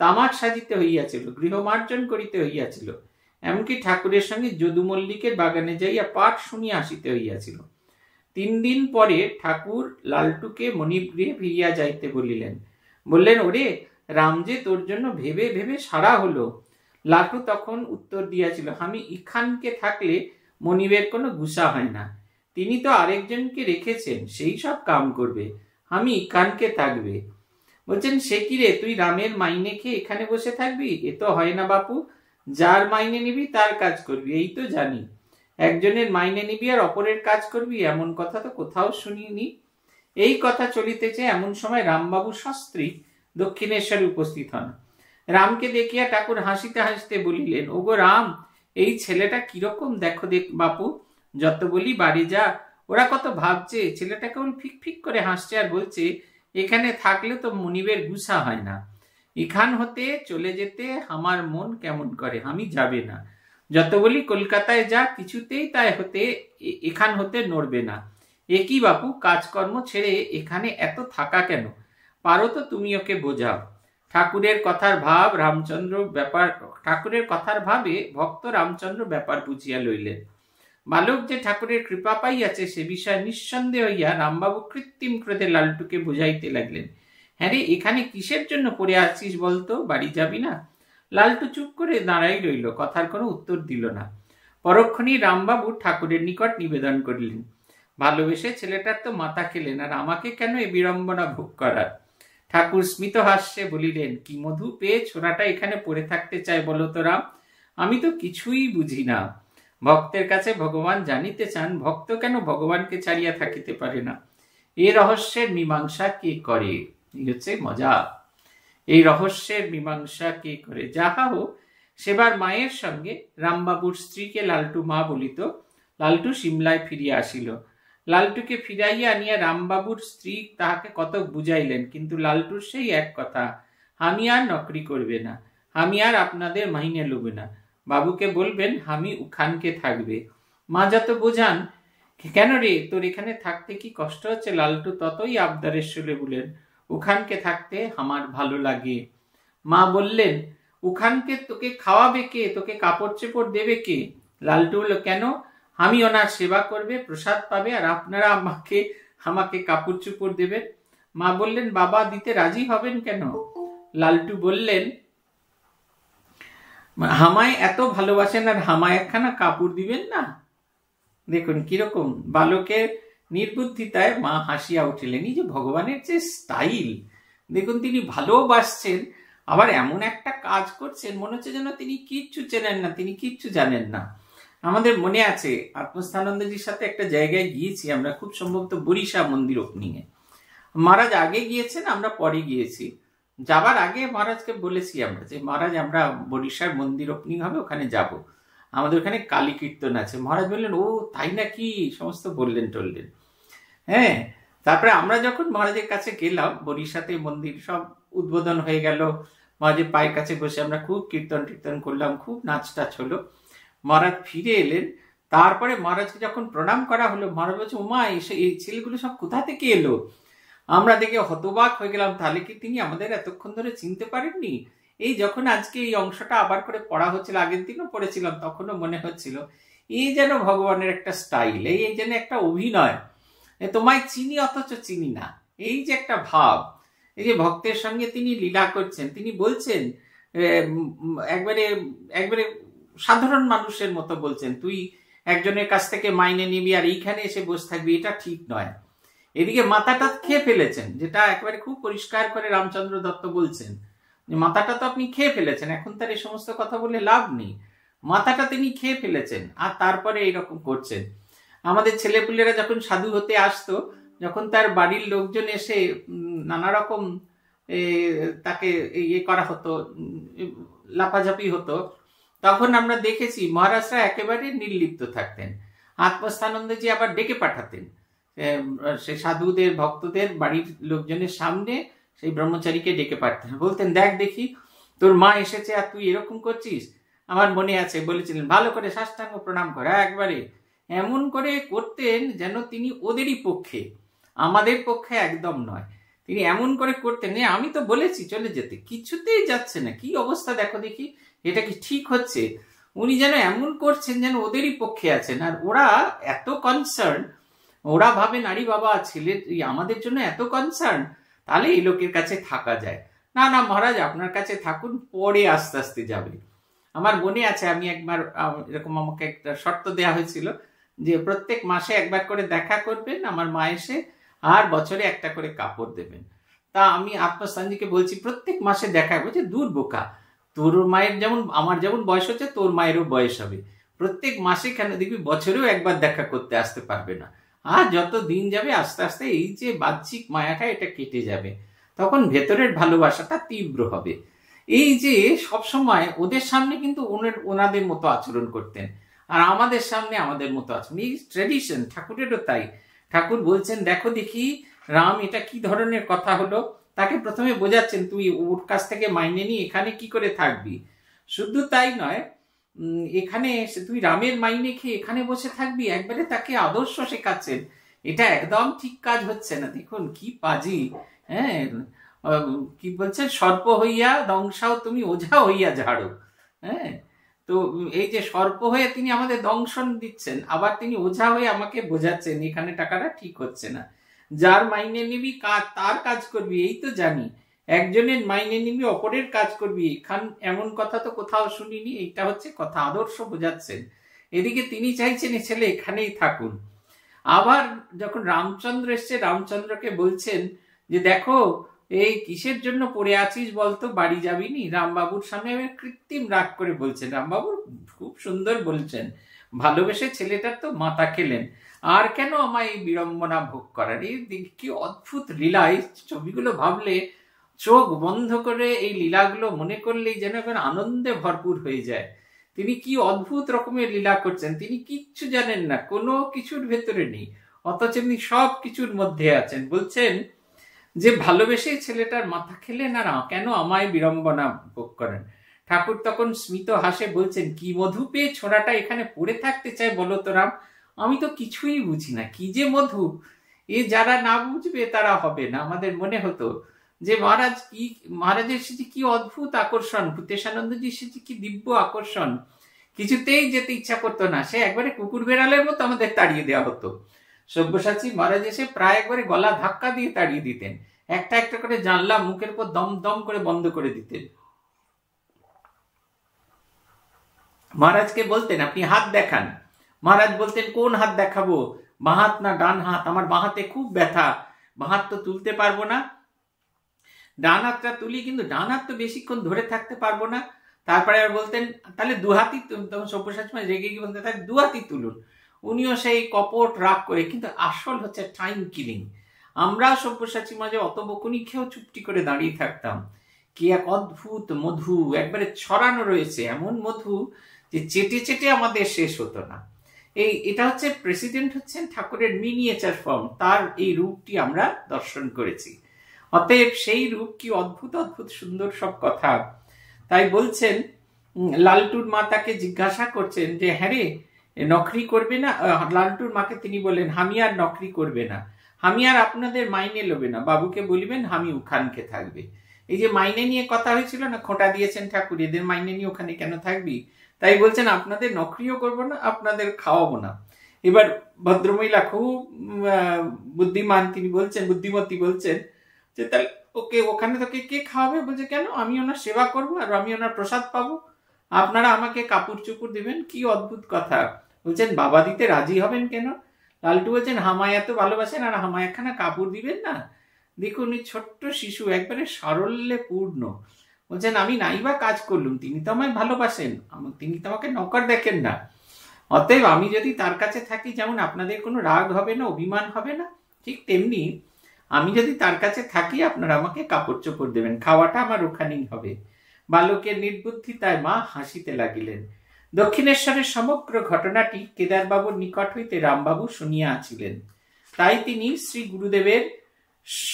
তামাক সাজিতে হইয়াছিল গৃহমার্জন করিতে হইয়াছিল এমনকি ঠাকুরের সঙ্গে যদু মল্লিকের বাগানে যাইয়া পাঠ শুনিয়া আসিতে হইয়াছিল তিন দিন পরে ঠাকুর লালটুকে মনিব গৃহে ফিরিয়া যাইতে বলিলেন বললেন ওরে রাম যে তোর জন্য ভেবে ভেবে সারা হলো লাটু তখন উত্তর দিয়াছিল আমি ইখানকে থাকলে মনিবের কোনো গুসা হয় না তিনি তো আরেকজনকে রেখেছেন সেই সব কাম করবে আমি ইখানকে থাকবে বলছেন সে কি রে তুই রামের মাইনে খেয়ে এখানে বসে থাকবি এ তো হয় না বাপু যার মাইনে নিবি তার কাজ করবি এই তো জানি একজনের মাইনে নিবি আর অপরের কাজ করবি এমন কথা তো কোথাও শুনিনি এই কথা চলিতেছে এমন সময় রামবাবু শাস্ত্রী দক্ষিণেশ্বরে উপস্থিত হন রামকে দেখিয়া ঠাকুর হাসিতে হাসিতে বলিলেন ওগো রাম এই ছেলেটা কিরকম দেখো দেখ বাপু যত বলি বাড়ি যা ওরা কত ভাবছে ছেলেটা কেমন ফিক ফিক করে হাসছে আর বলছে এখানে থাকলে তো মুনিবের গুসা হয় না এখান হতে চলে যেতে আমার মন কেমন করে আমি যাবে না যত বলি কলকাতায় যা কিছুতেই তাই হতে এখান হতে নড়বে না একই বাপু কাজকর্ম ছেড়ে এখানে এত থাকা কেন পারো তো তুমি ওকে বোঝাও ঠাকুরের কথার ভাব রামচন্দ্র ব্যাপার ঠাকুরের কথার ভাবে ভক্ত রামচন্দ্র ব্যাপার বুঝিয়া লইলেন বালক যে ঠাকুরের কৃপা পাইয়াছে সে বিষয়ে নিঃসন্দেহ হইয়া রামবাবু কৃত্রিম ক্রোধে লালটুকে বুঝাইতে লাগলেন হ্যাঁ রে এখানে কিসের জন্য পড়ে আছিস বলতো বাড়ি যাবি না লালটু চুপ করে দাঁড়াই রইল কথার কোনো উত্তর দিল না পরক্ষণেই রামবাবু ঠাকুরের নিকট নিবেদন করিলেন ভালোবেসে ছেলেটার তো মাথা খেলেন আর আমাকে কেন এ বিড়ম্বনা ভোগ করার ঠাকুর স্মিত হাস্যে বলিলেন কি মধু পেয়ে ছোড়াটা এখানে পড়ে থাকতে চায় বলতো রাম আমি তো কিছুই বুঝি না ভক্তের কাছে ভগবান জানিতে চান ভক্ত কেন ভগবানকে ছাড়িয়া থাকিতে পারে না এই রহস্যের মীমাংসা কে করে এই হচ্ছে মজা এই রহস্যের মীমাংসা কে করে যাহা হোক সেবার মায়ের সঙ্গে রামবাবুর স্ত্রীকে লালটু মা বলিত লালটু সিমলায় ফিরিয়া আসিল লালটুকে ফিরাইয়া আনিয়া রামবাবুর স্ত্রী তাহাকে কত বুঝাইলেন কিন্তু লালটুর সেই এক কথা আমি আর নকরি করবে না আমি আর আপনাদের মাইনে লুবে না বাবুকে বলবেন হামি উখানকে থাকবে মা যত বোঝান কেন রে তোর এখানে থাকতে কি কষ্ট হচ্ছে লালটু ততই আবদারের শুলে বলেন উখানকে থাকতে আমার ভালো লাগে মা বললেন উখানকে তোকে খাওয়াবে কে তোকে কাপড় চোপড় দেবে কে লালটু হলো কেন আমি ওনার সেবা করবে প্রসাদ পাবে আর আপনারা আমাকে আমাকে কাপড় চোপড় দেবেন মা বললেন বাবা দিতে রাজি হবেন কেন লালটু বললেন মানে হামায় এত ভালোবাসেন আর হামায় একখানা কাপড় দিবেন না দেখুন কিরকম বালকের নির্বুদ্ধিতায় মা হাসিয়া উঠিলেন এই যে ভগবানের যে স্টাইল দেখুন তিনি ভালোবাসছেন আবার এমন একটা কাজ করছেন মনে হচ্ছে যেন তিনি কিচ্ছু চেনেন না তিনি কিচ্ছু জানেন না আমাদের মনে আছে আত্মস্থানন্দজির সাথে একটা জায়গায় গিয়েছি আমরা খুব সম্ভবত বরিশা মন্দির ওপেনিংয়ে মহারাজ আগে গিয়েছেন আমরা পরে গিয়েছি যাবার আগে মহারাজকে বলেছি আমরা যে মহারাজ আমরা বরিশার মন্দির ওপেনিং হবে ওখানে যাব। আমাদের ওখানে কালী কীর্তন আছে মহারাজ বললেন ও তাই নাকি সমস্ত বললেন টললেন হ্যাঁ তারপরে আমরা যখন মহারাজের কাছে গেলাম বরিশাতে মন্দির সব উদ্বোধন হয়ে গেল মহারাজের পায়ের কাছে বসে আমরা খুব কীর্তন টীর্তন করলাম খুব নাচ টাচ হলো মহারাজ ফিরে এলেন তারপরে মহারাজকে যখন প্রণাম করা হলো মহারাজ বলছে উমা এই ছেলেগুলো সব কোথা থেকে এলো আমরা দেখে হতবাক হয়ে গেলাম তাহলে কি তিনি আমাদের এতক্ষণ ধরে চিনতে পারেননি এই যখন আজকে এই অংশটা আবার করে পড়া হচ্ছিল আগের দিনও পড়েছিলাম তখনও মনে হচ্ছিল এই যেন ভগবানের একটা স্টাইল এই এই যেন একটা অভিনয় তোমায় চিনি অথচ চিনি না এই যে একটা ভাব এই যে ভক্তের সঙ্গে তিনি লীলা করছেন তিনি বলছেন একবারে একবারে সাধারণ মানুষের মতো বলছেন তুই একজনের কাছ থেকে মাইনে নিবি আর এইখানে এসে বসে থাকবি এটা ঠিক নয় এদিকে মাথাটা খেয়ে ফেলেছেন যেটা একবারে খুব পরিষ্কার করে রামচন্দ্র দত্ত বলছেন যে মাথাটা তো আপনি খেয়ে ফেলেছেন এখন তার এই সমস্ত কথা বলে লাভ নেই মাথাটা তিনি খেয়ে ফেলেছেন আর তারপরে এইরকম করছেন আমাদের ছেলেপুলেরা যখন সাধু হতে আসতো যখন তার বাড়ির লোকজন এসে নানা রকম তাকে ইয়ে করা হতো লাফাঝাপি হতো তখন আমরা দেখেছি মহারাজরা একেবারে নির্লিপ্ত থাকতেন আত্মস্থানন্দে যে আবার ডেকে পাঠাতেন সে সাধুদের ভক্তদের বাড়ির লোকজনের সামনে সেই ব্রহ্মচারীকে ডেকে পারতেন বলতেন দেখ দেখি তোর মা এসেছে আর তুই এরকম করছিস আমার মনে আছে বলেছিলেন ভালো করে সাষ্টাঙ্গ প্রণাম করা একবারে এমন করে করতেন যেন তিনি ওদেরই পক্ষে আমাদের পক্ষে একদম নয় তিনি এমন করে করতেন আমি তো বলেছি চলে যেতে কিছুতেই যাচ্ছে না কি অবস্থা দেখো দেখি এটা কি ঠিক হচ্ছে উনি যেন এমন করছেন যেন ওদেরই পক্ষে আছেন আর ওরা এত কনসার্ন ওরা ভাবে নারী বাবা ছেলে আমাদের জন্য এত কনসার্ন তাহলে এই লোকের কাছে থাকা যায় না না মহারাজ আপনার কাছে থাকুন পরে আস্তে আস্তে যাবে আমার মনে আছে আমি একবার এরকম আমাকে একটা শর্ত দেয়া হয়েছিল যে প্রত্যেক মাসে একবার করে দেখা করবেন আমার মা এসে আর বছরে একটা করে কাপড় দেবেন তা আমি আত্মস্থানজিকে বলছি প্রত্যেক মাসে দেখা বলছে দূর বোকা তোর মায়ের যেমন আমার যেমন বয়স হচ্ছে তোর মায়েরও বয়স হবে প্রত্যেক মাসে কেন দেখবি বছরেও একবার দেখা করতে আসতে পারবে না আর যত দিন যাবে আস্তে আস্তে এই যে বাহ্যিক মায়াটা এটা কেটে যাবে তখন ভেতরের ভালোবাসাটা তীব্র হবে এই যে সবসময় ওদের সামনে কিন্তু ওনাদের মতো আচরণ করতেন আর আমাদের সামনে আমাদের মতো আচরণ এই ট্রেডিশন ঠাকুরেরও তাই ঠাকুর বলছেন দেখো দেখি রাম এটা কি ধরনের কথা হলো তাকে প্রথমে বোঝাচ্ছেন তুই ওর কাছ থেকে মাইনে নিয়ে এখানে কি করে থাকবি শুধু তাই নয় এখানে তুই রামের মাইনে খেয়ে এখানে বসে থাকবি একবারে তাকে আদর্শ শেখাচ্ছেন এটা একদম ঠিক কাজ হচ্ছে না দেখুন কি পাজি হ্যাঁ কি বলছে সর্প হইয়া দংশাও তুমি ওঝা হইয়া ঝাড়ো হ্যাঁ তো এই যে সর্প হয়ে তিনি আমাদের দংশন দিচ্ছেন আবার তিনি ওঝা হয়ে আমাকে বোঝাচ্ছেন এখানে টাকাটা ঠিক হচ্ছে না যার মাইনে নিবি কাজ তার কাজ করবি এই তো জানি একজনের মাইনে নিবি অপরের কাজ করবি খান এমন কথা তো কোথাও শুনিনি এইটা হচ্ছে কথা আদর্শ বোঝাচ্ছেন এদিকে তিনি চাইছেন ছেলে এখানেই থাকুন আবার যখন রামচন্দ্র এসছে রামচন্দ্রকে বলছেন যে দেখো এই কিসের জন্য পড়ে আছিস বলতো বাড়ি যাবি নি রামবাবুর সামনে কৃত্রিম রাগ করে বলছেন রামবাবু খুব সুন্দর বলছেন ভালোবেসে ছেলেটার তো মাথা খেলেন আর কেন আমায় এই বিড়ম্বনা ভোগ করার এই কি অদ্ভুত রিলাইজ ছবিগুলো ভাবলে চোখ বন্ধ করে এই লীলাগুলো মনে করলেই যেন এখন আনন্দে ভরপুর হয়ে যায় তিনি কি অদ্ভুত রকমের লীলা করছেন তিনি কিচ্ছু জানেন না কোনো কিছুর ভেতরে নেই অথচ তিনি সব কিছুর মধ্যে আছেন বলছেন যে ভালোবেসে ছেলেটার মাথা খেলেন আর কেন আমায় বিড়ম্বনা ভোগ করেন ঠাকুর তখন স্মিত হাসে বলছেন কি মধু পেয়ে ছোড়াটা এখানে পড়ে থাকতে চায় বলো তো রাম আমি তো কিছুই বুঝি না কি যে মধু এ যারা না বুঝবে তারা হবে না আমাদের মনে হতো যে মহারাজ কি মহারাজের সাথে কি অদ্ভুত আকর্ষণ ভূতেশানন্দজির সাথে কি দিব্য আকর্ষণ কিছুতেই যেতে ইচ্ছা করতো না সে একবারে কুকুর বেড়ালের মতো আমাদের তাড়িয়ে দেওয়া হতো সব্যসাচী মহারাজ এসে প্রায় একবারে গলা ধাক্কা দিয়ে তাড়িয়ে দিতেন একটা একটা করে জানলা মুখের পর দম দম করে বন্ধ করে দিতেন মহারাজকে বলতেন আপনি হাত দেখান মহারাজ বলতেন কোন হাত দেখাবো বাঁ হাত না ডান হাত আমার বাঁ হাতে খুব ব্যথা বাঁ হাত তো তুলতে পারবো না ডান হাতটা তুলি কিন্তু ডান হাত তো বেশিক্ষণ ধরে থাকতে পারবো না তারপরে আর বলতেন তাহলে দুহাতি তখন সব্যসাচী রেগে গিয়ে বলতেন তাহলে দুহাতি তুলুন উনিও সেই কপট রাগ করে কিন্তু আসল হচ্ছে টাইম কিলিং আমরা সব্যসাচী মাঝে অত বকুনি খেয়েও চুপটি করে দাঁড়িয়ে থাকতাম কি এক অদ্ভুত মধু একবারে ছড়ানো রয়েছে এমন মধু যে চেটে চেটে আমাদের শেষ হতো না এই এটা হচ্ছে প্রেসিডেন্ট হচ্ছেন ঠাকুরের মিনিয়েচার ফর্ম তার এই রূপটি আমরা দর্শন করেছি অতএব সেই রূপ কি অদ্ভুত অদ্ভুত সুন্দর সব কথা তাই বলছেন লালটুর মা তাকে জিজ্ঞাসা করছেন যে হ্যাঁ রে নকরি করবে না লালটুর মাকে তিনি বলেন হামি আর নকরি করবে না হামি আর আপনাদের মাইনে লোবে না বাবুকে বলিবেন হামি উখানকে থাকবে এই যে মাইনে নিয়ে কথা হয়েছিল না খোঁটা দিয়েছেন ঠাকুর এদের মাইনে নিয়ে ওখানে কেন থাকবি তাই বলছেন আপনাদের নকরিও করব না আপনাদের খাওয়াবো না এবার ভদ্রমহিলা খুব বুদ্ধিমান তিনি বলছেন বুদ্ধিমতী বলছেন যে তাহলে ওকে ওখানে তোকে কে খাওয়াবে বলছে কেন আমি ওনার সেবা করব আর আমি ওনার প্রসাদ পাবো আপনারা আমাকে কাপড় চুপুর দিবেন কি অদ্ভুত কথা বলছেন বাবা দিতে রাজি হবেন কেন লালটু বলছেন হামায়া তো ভালোবাসেন আর হামায়াখানা কাপড় দিবেন না দেখুন উনি ছোট্ট শিশু একবারে সারল্যে পূর্ণ বলছেন আমি নাইবা কাজ করলুম তিনি তো আমায় ভালোবাসেন তিনি তো আমাকে নকর দেখেন না অতএব আমি যদি তার কাছে থাকি যেমন আপনাদের কোনো রাগ হবে না অভিমান হবে না ঠিক তেমনি আমি যদি তার কাছে থাকি আপনারা আমাকে কাপড় চোপড় দেবেন খাওয়াটা আমার ওখানেই হবে বালকের নির্বুদ্ধিতায় মা হাসিতে লাগিলেন দক্ষিণেশ্বরের সমগ্র ঘটনাটি কেদারবাবুর নিকট হইতে রামবাবু শুনিয়া আছিলেন তাই তিনি শ্রী গুরুদেবের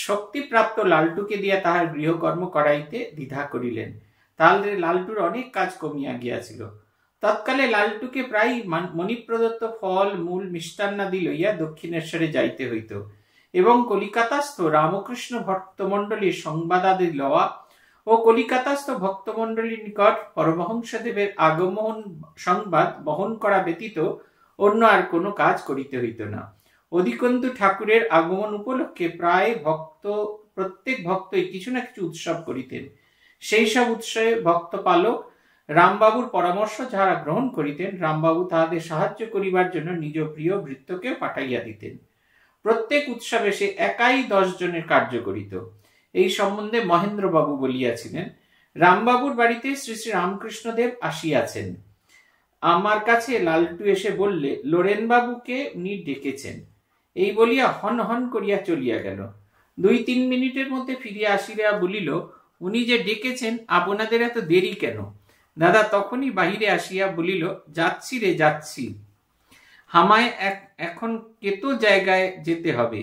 শক্তিপ্রাপ্ত লালটুকে দিয়া তাহার গৃহকর্ম করাইতে দ্বিধা করিলেন তাহলে লালটুর অনেক কাজ কমিয়া গিয়াছিল তৎকালে লালটুকে প্রায় মণিপ্রদত্ত ফল মূল মিষ্টান্নাদি লইয়া দক্ষিণেশ্বরে যাইতে হইত এবং কলিকাতাস্থ রামকৃষ্ণ ভক্তমণ্ডলীর সংবাদাদি লওয়া ও কলিকাতাস্থ ভক্তমণ্ডলীর নিকট পরমহংসদেবের আগমন সংবাদ বহন করা ব্যতীত অন্য আর কোনো কাজ করিতে হইত না অধিকন্তু ঠাকুরের আগমন উপলক্ষে প্রায় ভক্ত প্রত্যেক ভক্তই কিছু না কিছু উৎসব করিতেন সেই সব উৎসবে ভক্ত পালক রামবাবুর পরামর্শ যাহারা গ্রহণ করিতেন রামবাবু তাহাদের সাহায্য করিবার জন্য নিজ প্রিয় বৃত্তকে পাঠাইয়া দিতেন প্রত্যেক উৎসবে সে একাই দশ জনের কার্য করিত এই সম্বন্ধে মহেন্দ্রবাবু বলিয়াছিলেন রামবাবুর বাড়িতে শ্রী শ্রী রামকৃষ্ণদেব আসিয়াছেন আমার কাছে লালটু এসে বললে লোরেনবাবুকে উনি ডেকেছেন এই বলিয়া হন হন করিয়া চলিয়া গেল দুই তিন মিনিটের মধ্যে ফিরিয়া আসিয়া বলিল উনি যে ডেকেছেন আপনাদের এত দেরি কেন দাদা তখনই বাহিরে আসিয়া বলিল যাচ্ছি রে যাচ্ছি হামায় এখন কেত জায়গায় যেতে হবে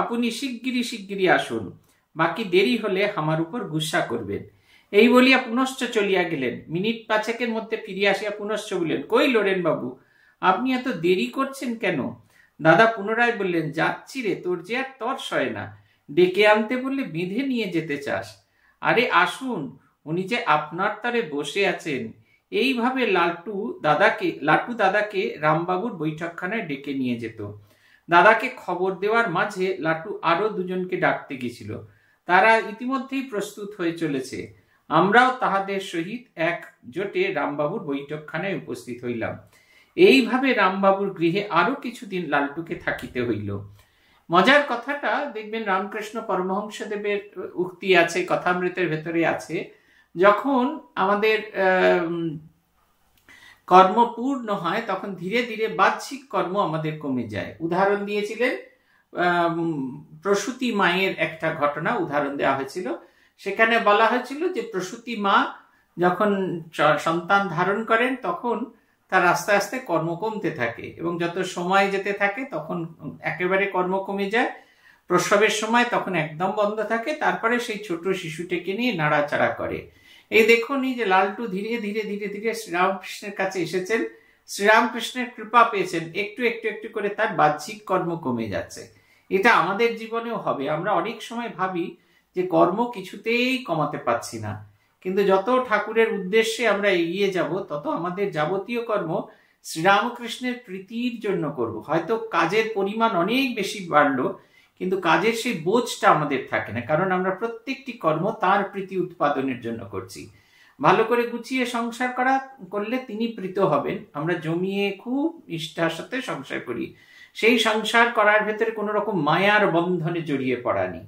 আপনি শিগগিরই শিগগিরই আসুন বাকি দেরি হলে হামার উপর গুসা করবেন এই বলিয়া পুনশ্চ চলিয়া গেলেন মিনিট পাঁচেকের মধ্যে ফিরিয়া আসিয়া পুনশ্চ বলিলেন কই লোরেন বাবু আপনি এত দেরি করছেন কেন দাদা পুনরায় বললেন যাচ্ছি রে তোর যে আর তর হয় না ডেকে আনতে বললে বেঁধে নিয়ে যেতে চাস আরে আসুন উনি যে আপনার তরে বসে আছেন এইভাবে লাল্টু দাদাকে লাটু দাদাকে রামবাবুর বৈঠকখানায় ডেকে নিয়ে যেত দাদাকে খবর দেওয়ার মাঝে লাটু আরও দুজনকে ডাকতে গেছিল তারা ইতিমধ্যেই প্রস্তুত হয়ে চলেছে আমরাও তাহাদের সহিত এক জোটে রামবাবুর বৈঠকখানায় উপস্থিত হইলাম এইভাবে রামবাবুর গৃহে আরও কিছুদিন লালটুকে থাকিতে হইল মজার কথাটা দেখবেন রামকৃষ্ণ পরমহংসদেবের উক্তি আছে কথামৃতের ভেতরে আছে যখন আমাদের কর্মপূর্ণ হয় তখন ধীরে ধীরে বাহ্যিক কর্ম আমাদের কমে যায় উদাহরণ দিয়েছিলেন প্রসূতি মায়ের একটা ঘটনা উদাহরণ দেওয়া হয়েছিল সেখানে বলা হয়েছিল যে প্রসূতি মা যখন সন্তান ধারণ করেন তখন তার আস্তে আস্তে কর্ম কমতে থাকে এবং যত সময় যেতে থাকে তখন একেবারে কর্ম কমে যায় প্রসবের সময় তখন একদম বন্ধ থাকে তারপরে সেই ছোট শিশুটিকে নিয়ে নাড়াচাড়া করে এই দেখুন এই যে লালটু ধীরে ধীরে ধীরে ধীরে শ্রীরামকৃষ্ণের কাছে এসেছেন শ্রীরামকৃষ্ণের কৃপা পেয়েছেন একটু একটু একটু করে তার বাহ্যিক কর্ম কমে যাচ্ছে এটা আমাদের জীবনেও হবে আমরা অনেক সময় ভাবি যে কর্ম কিছুতেই কমাতে পারছি না কিন্তু যত ঠাকুরের উদ্দেশ্যে আমরা এগিয়ে যাব তত আমাদের যাবতীয় কর্ম শ্রীরামকৃষ্ণের প্রীতির জন্য করব হয়তো কাজের পরিমাণ অনেক বেশি বাড়লো কিন্তু কাজের সেই বোঝটা আমাদের থাকে না কারণ আমরা প্রত্যেকটি কর্ম তার প্রীতি উৎপাদনের জন্য করছি ভালো করে গুছিয়ে সংসার করা করলে তিনি প্রীত হবেন আমরা জমিয়ে খুব নিষ্ঠার সাথে সংসার করি সেই সংসার করার ভেতরে কোনো রকম মায়ার বন্ধনে জড়িয়ে পড়া নেই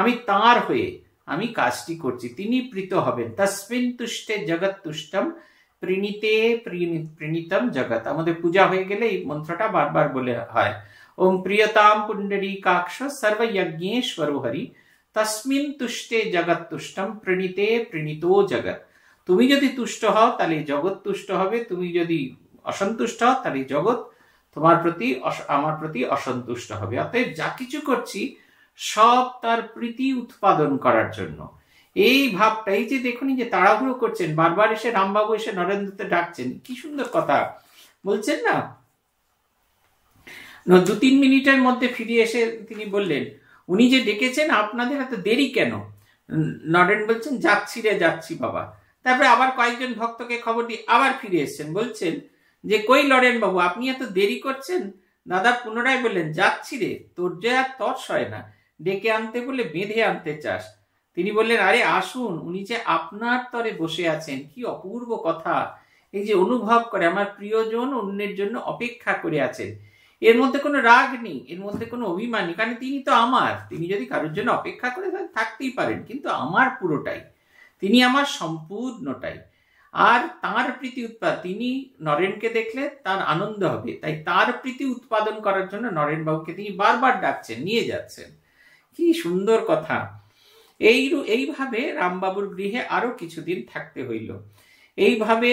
আমি তার হয়ে আমি কাজটি করছি তিনি প্রীত হবেন তসমিন তুষ্টে জগৎ তুষ্টম প্রীণীতে প্রীণিতম জগৎ আমাদের পূজা হয়ে গেলে এই মন্ত্রটা বারবার বলে হয় ॐ प्रियतां पुण्डरीकाक्ष सर्वयज्ञेश्वरो हरि তসমিন তুষ্টে জগৎ তুষ্টম প্রণীতে প্রণীত জগৎ তুমি যদি তুষ্ট হও তাহলে জগৎ তুষ্ট হবে তুমি যদি অসন্তুষ্ট হও তাহলে জগৎ তোমার প্রতি আমার প্রতি অসন্তুষ্ট হবে অতএব যা কিছু করছি সব তার প্রীতি উৎপাদন করার জন্য এই ভাবটাই যে দেখুন যে তাড়াহুড়ো করছেন বারবার এসে রামবাবু এসে নরেন্দ্রতে ডাকছেন কি সুন্দর কথা বলছেন না দু তিন মিনিটের মধ্যে ফিরে এসে তিনি বললেন উনি যে ডেকেছেন আপনাদের এত দেরি কেন নরেন বলছেন যাচ্ছি রে যাচ্ছি বাবা তারপরে আবার কয়েকজন ভক্তকে খবর দিয়ে আবার ফিরে এসছেন বলছেন যে কই লরেন বাবু আপনি এত দেরি করছেন দাদা পুনরায় বললেন যাচ্ছি রে তোর যে আর তর হয় না ডেকে আনতে বলে বেঁধে আনতে চাস তিনি বললেন আরে আসুন উনি যে আপনার তরে বসে আছেন কি অপূর্ব কথা এই যে অনুভব করে আমার প্রিয়জন অন্যের জন্য অপেক্ষা করে আছেন এর মধ্যে কোনো রাগ নেই এর মধ্যে কোনো অভিমান নেই কারণ তিনি তো আমার তিনি যদি কারোর জন্য অপেক্ষা করে থাকতেই পারেন কিন্তু আমার পুরোটাই তিনি আমার সম্পূর্ণটাই আর তার প্রীতি উৎপাদ তিনি নরেনকে দেখলে তার আনন্দ হবে তাই তার প্রীতি উৎপাদন করার জন্য নরেনবাবুকে তিনি বারবার ডাকছেন নিয়ে যাচ্ছেন কি সুন্দর কথা এই এইভাবে রামবাবুর গৃহে আরো কিছুদিন থাকতে হইল এইভাবে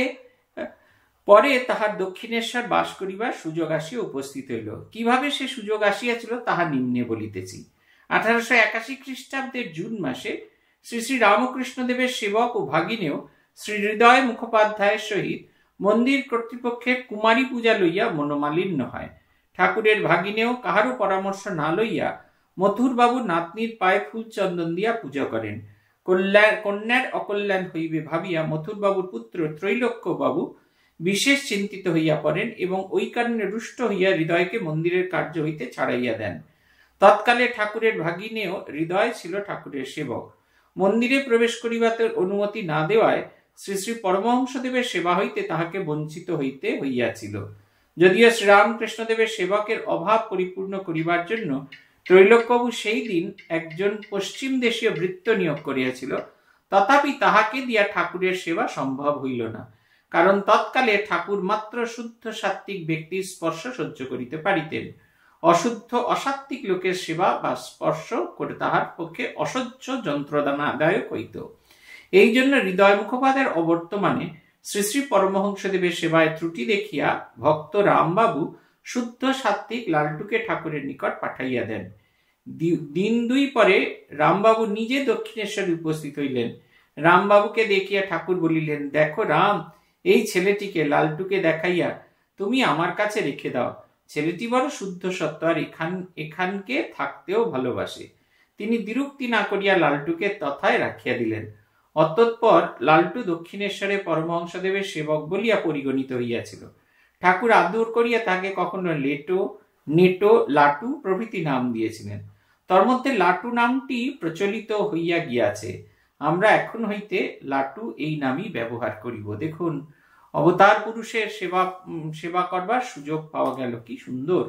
পরে তাহার দক্ষিণেশ্বর বাস করিবার সুযোগ আসিয়া উপস্থিত হইল কিভাবে সে সুযোগ আসিয়াছিল তাহা নিম্নে বলিতেছি আঠারোশো একাশি খ্রিস্টাব্দের জুন মাসে শ্রী শ্রী রামকৃষ্ণদেবের সেবক ও ভাগিনেও শ্রী হৃদয় মুখোপাধ্যায়ের সহিত মন্দির কর্তৃপক্ষের কুমারী পূজা লইয়া মনোমালিন্য হয় ঠাকুরের ভাগিনেও কাহারও পরামর্শ না লইয়া মথুরবাবু নাতনির পায়ে ফুল চন্দন দিয়া পূজা করেন কল্যাণ কন্যার অকল্যাণ হইবে ভাবিয়া মথুরবাবুর পুত্র ত্রৈলোক্যবাবু বাবু বিশেষ চিন্তিত হইয়া পড়েন এবং ওই কারণে রুষ্ট হইয়া হৃদয়কে মন্দিরের কার্য হইতে ছাড়াইয়া দেন তৎকালে ঠাকুরের ভাগিনেও হৃদয় ছিল ঠাকুরের সেবক মন্দিরে প্রবেশ করিবাতে অনুমতি না দেওয়ায় শ্রী শ্রী পরমহংসদেবের সেবা হইতে তাহাকে বঞ্চিত হইতে হইয়াছিল যদিও শ্রীরামকৃষ্ণদেবের সেবকের অভাব পরিপূর্ণ করিবার জন্য ত্রৈলোকবাবু সেই দিন একজন পশ্চিম দেশীয় বৃত্ত নিয়োগ করিয়াছিল তথাপি তাহাকে দিয়া ঠাকুরের সেবা সম্ভব হইল না কারণ তৎকালে ঠাকুর মাত্র শুদ্ধ সাত্বিক ব্যক্তি স্পর্শ সহ্য করিতে পারিতেন অশুদ্ধ অসাত্ত্বিক লোকের সেবা বা স্পর্শ করে তাহার পক্ষে অসহ্য যন্ত্রদানাদায়ক হইত এই জন্য হৃদয় মুখোপাধ্যায়ের অবর্তমানে শ্রী শ্রী পরমহংসদেবের সেবায় ত্রুটি দেখিয়া ভক্ত রামবাবু শুদ্ধ সাত্বিক লালটুকে ঠাকুরের নিকট পাঠাইয়া দেন দিন দুই পরে রামবাবু নিজে দক্ষিণেশ্বরে উপস্থিত হইলেন রামবাবুকে দেখিয়া ঠাকুর বলিলেন দেখো রাম এই ছেলেটিকে লালটুকে দেখাইয়া তুমি আমার কাছে রেখে দাও ছেলেটি বড় শুদ্ধ সত্য আর এখান এখানকে থাকতেও ভালোবাসে তিনি দিরুক্তি না করিয়া লালটুকে তথায় রাখিয়া দিলেন অতৎপর লালটু দক্ষিণেশ্বরে পরমহংসদেবের সেবক বলিয়া পরিগণিত হইয়াছিল ঠাকুর আদর করিয়া তাকে কখনো লেটো নেটো লাটু প্রভৃতি নাম দিয়েছিলেন মধ্যে লাটু নামটি প্রচলিত হইয়া গিয়াছে আমরা এখন হইতে লাটু এই নামই ব্যবহার করিব দেখুন অবতার পুরুষের সেবা সেবা করবার সুযোগ পাওয়া গেল কি সুন্দর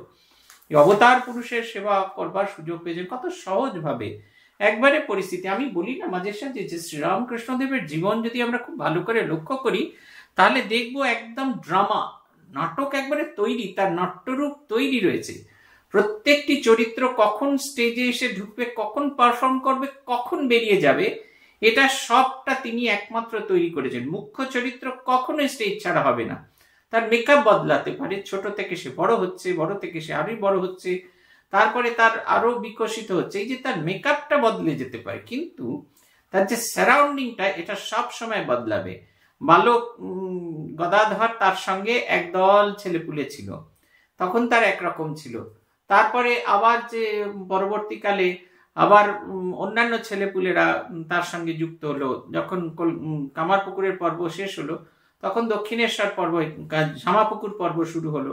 অবতার পুরুষের সেবা করবার সুযোগ পেয়েছে কত সহজভাবে একবারে পরিস্থিতি আমি বলি না মাঝে সাথে যে শ্রীরামকৃষ্ণদেবের জীবন যদি আমরা খুব ভালো করে লক্ষ্য করি তাহলে দেখব একদম ড্রামা নাটক একবারে তৈরি তার নাট্যরূপ তৈরি রয়েছে প্রত্যেকটি চরিত্র কখন স্টেজে এসে ঢুকবে কখন পারফর্ম করবে কখন বেরিয়ে যাবে এটা সবটা তিনি একমাত্র তৈরি করেছেন মুখ্য চরিত্র কখনোই স্টেজ ছাড়া হবে না তার মেকআপ বদলাতে পারে ছোট থেকে সে বড় হচ্ছে বড় থেকে সে আরোই বড় হচ্ছে তারপরে তার আরো বিকশিত হচ্ছে এই যে তার মেকআপটা বদলে যেতে পারে কিন্তু তার যে সারাউন্ডিংটা এটা সব সময় বদলাবে বালক গদাধর তার সঙ্গে একদল ছেলেপুলে ছিল তখন তার একরকম ছিল তারপরে আবার যে পরবর্তীকালে আবার অন্যান্য ছেলেপুলেরা তার সঙ্গে যুক্ত হলো যখন কামারপুকুরের পর্ব শেষ হলো তখন দক্ষিণেশ্বর পর্ব জামাপুকুর পর্ব শুরু হলো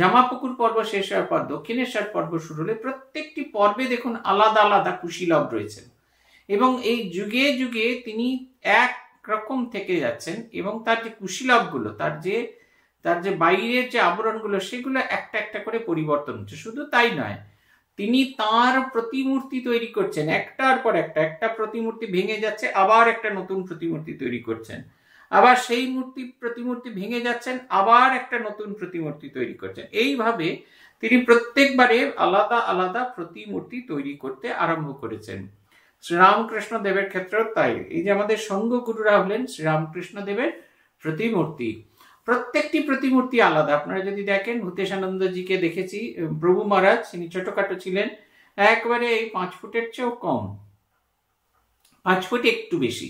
জামাপুকুর পর্ব শেষ হওয়ার পর দক্ষিণেশ্বর পর্ব শুরু হলে প্রত্যেকটি পর্বে দেখুন আলাদা আলাদা কুশীলব রয়েছেন এবং এই যুগে যুগে তিনি এক রকম থেকে যাচ্ছেন এবং তার যে কুশীলবগুলো তার যে তার যে বাইরের যে আবরণগুলো সেগুলো একটা একটা করে পরিবর্তন হচ্ছে শুধু তাই নয় তিনি তার প্রতিমূর্তি তৈরি করছেন একটার পর একটা একটা প্রতিমূর্তি ভেঙে যাচ্ছে আবার একটা নতুন প্রতিমূর্তি তৈরি করছেন আবার সেই মূর্তি প্রতিমূর্তি ভেঙে যাচ্ছেন আবার একটা নতুন প্রতিমূর্তি তৈরি করছেন এইভাবে তিনি প্রত্যেকবারে আলাদা আলাদা প্রতিমূর্তি তৈরি করতে আরম্ভ করেছেন শ্রীরামকৃষ্ণ দেবের ক্ষেত্রেও তাই এই যে আমাদের সঙ্গ গুরুরা হলেন শ্রীরামকৃষ্ণ দেবের প্রতিমূর্তি প্রত্যেকটি প্রতিমূর্তি আলাদা আপনারা যদি দেখেন ভূতেশানন্দজিকে দেখেছি প্রভু মহারাজ তিনি ছোটখাটো ছিলেন একবারে এই পাঁচ ফুটের চেয়েও কম পাঁচ ফুট একটু বেশি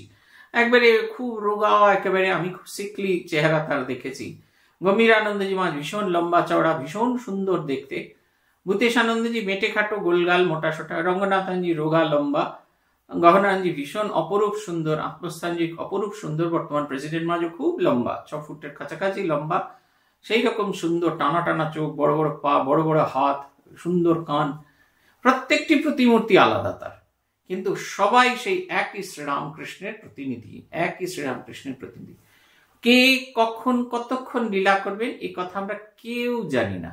একবারে খুব রোগা একেবারে আমি খুব সিকলি চেহারা তার দেখেছি গম্ভীর আনন্দজি মাছ ভীষণ লম্বা চওড়া ভীষণ সুন্দর দেখতে ভূতেশ আনন্দজি মেটে খাটো গোলগাল মোটা সোটা রঙ্গনাথনজি রোগা লম্বা গভর্নরানজি ভীষণ অপরূপ সুন্দর আত্মস্থানজিক অপরূপ সুন্দর বর্তমান প্রেসিডেন্ট মাঝে খুব লম্বা ছ ফুটের কাছাকাছি লম্বা সেই রকম সুন্দর টানা টানা চোখ বড় বড় পা বড় বড় হাত সুন্দর কান প্রত্যেকটি প্রতিমূর্তি আলাদা তার কিন্তু সবাই সেই একই শ্রীরামকৃষ্ণের প্রতিনিধি একই শ্রীরামকৃষ্ণের প্রতিনিধি কে কখন কতক্ষণ লীলা করবেন এ কথা আমরা কেউ জানি না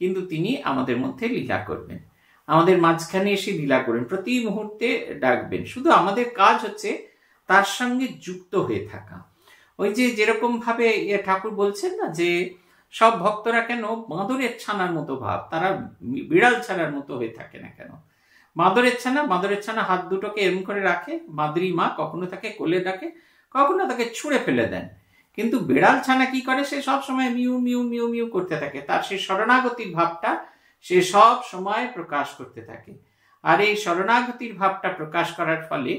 কিন্তু তিনি আমাদের মধ্যে লীলা করবেন আমাদের মাঝখানে এসে ঢিলা করেন প্রতি মুহূর্তে ডাকবেন শুধু আমাদের কাজ হচ্ছে তার সঙ্গে যুক্ত হয়ে থাকা ওই যে যেরকম ভাবে ইয়ে ঠাকুর বলছেন না যে সব ভক্তরা কেন বাঁদরের ছানার মতো ভাব তারা বিড়াল ছানার মতো হয়ে থাকে না কেন বাঁদরের ছানা বাঁদরের ছানা হাত দুটোকে এরম করে রাখে মাদরি মা কখনো তাকে কোলে ডাকে কখনো তাকে ছুঁড়ে ফেলে দেন কিন্তু বিড়াল ছানা কি করে সে সব সময় মিউ মিউ মিউ মিউ করতে থাকে তার সেই শরণাগতির ভাবটা সে সব সময় প্রকাশ করতে থাকে আর এই শরণাগতির ভাবটা প্রকাশ করার ফলে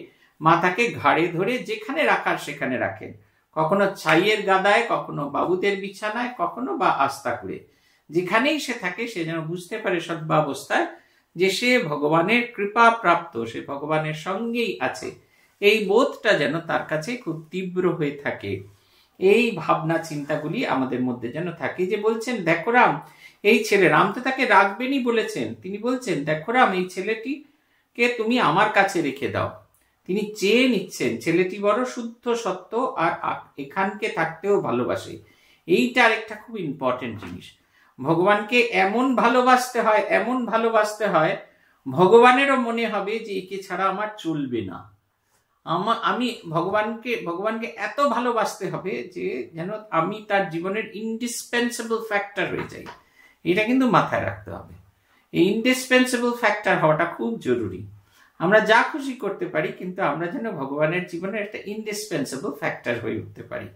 মাথাকে ঘাড়ে ধরে যেখানে রাখার সেখানে রাখেন কখনো ছাইয়ের গাদায় কখনো বাবুদের বিছানায় কখনো বা আস্থা করে যেখানেই সে থাকে সে যেন বুঝতে পারে সদ্যাবস্থায় যে সে ভগবানের কৃপা প্রাপ্ত সে ভগবানের সঙ্গেই আছে এই বোধটা যেন তার কাছে খুব তীব্র হয়ে থাকে এই ভাবনা চিন্তাগুলি আমাদের মধ্যে যেন থাকে যে বলছেন দেখো রাম এই ছেলে রাম তো তাকে রাখবেনই বলেছেন তিনি বলছেন দেখো রাম এই ছেলেটিকে তুমি আমার কাছে রেখে দাও তিনি চেয়ে নিচ্ছেন ছেলেটি বড় শুদ্ধ সত্য আর এখানকে থাকতেও ভালোবাসে এইটা আরেকটা খুব ইম্পর্টেন্ট জিনিস ভগবানকে এমন ভালোবাসতে হয় এমন ভালোবাসতে হয় ভগবানেরও মনে হবে যে একে ছাড়া আমার চলবে না আমা আমি ভগবানকে ভগবানকে এত ভালোবাসতে হবে যে যেন আমি তার জীবনের ইনডিসপেন্সেবল ফ্যাক্টর হয়ে যাই এটা কিন্তু মাথায় রাখতে হবে এই ইনডিসপেন্সেবল ফ্যাক্টর হওয়াটা খুব জরুরি আমরা যা খুশি করতে পারি কিন্তু আমরা যেন ভগবানের জীবনে একটা ইনডিসপেন্সেবল ফ্যাক্টর হয়ে উঠতে পারি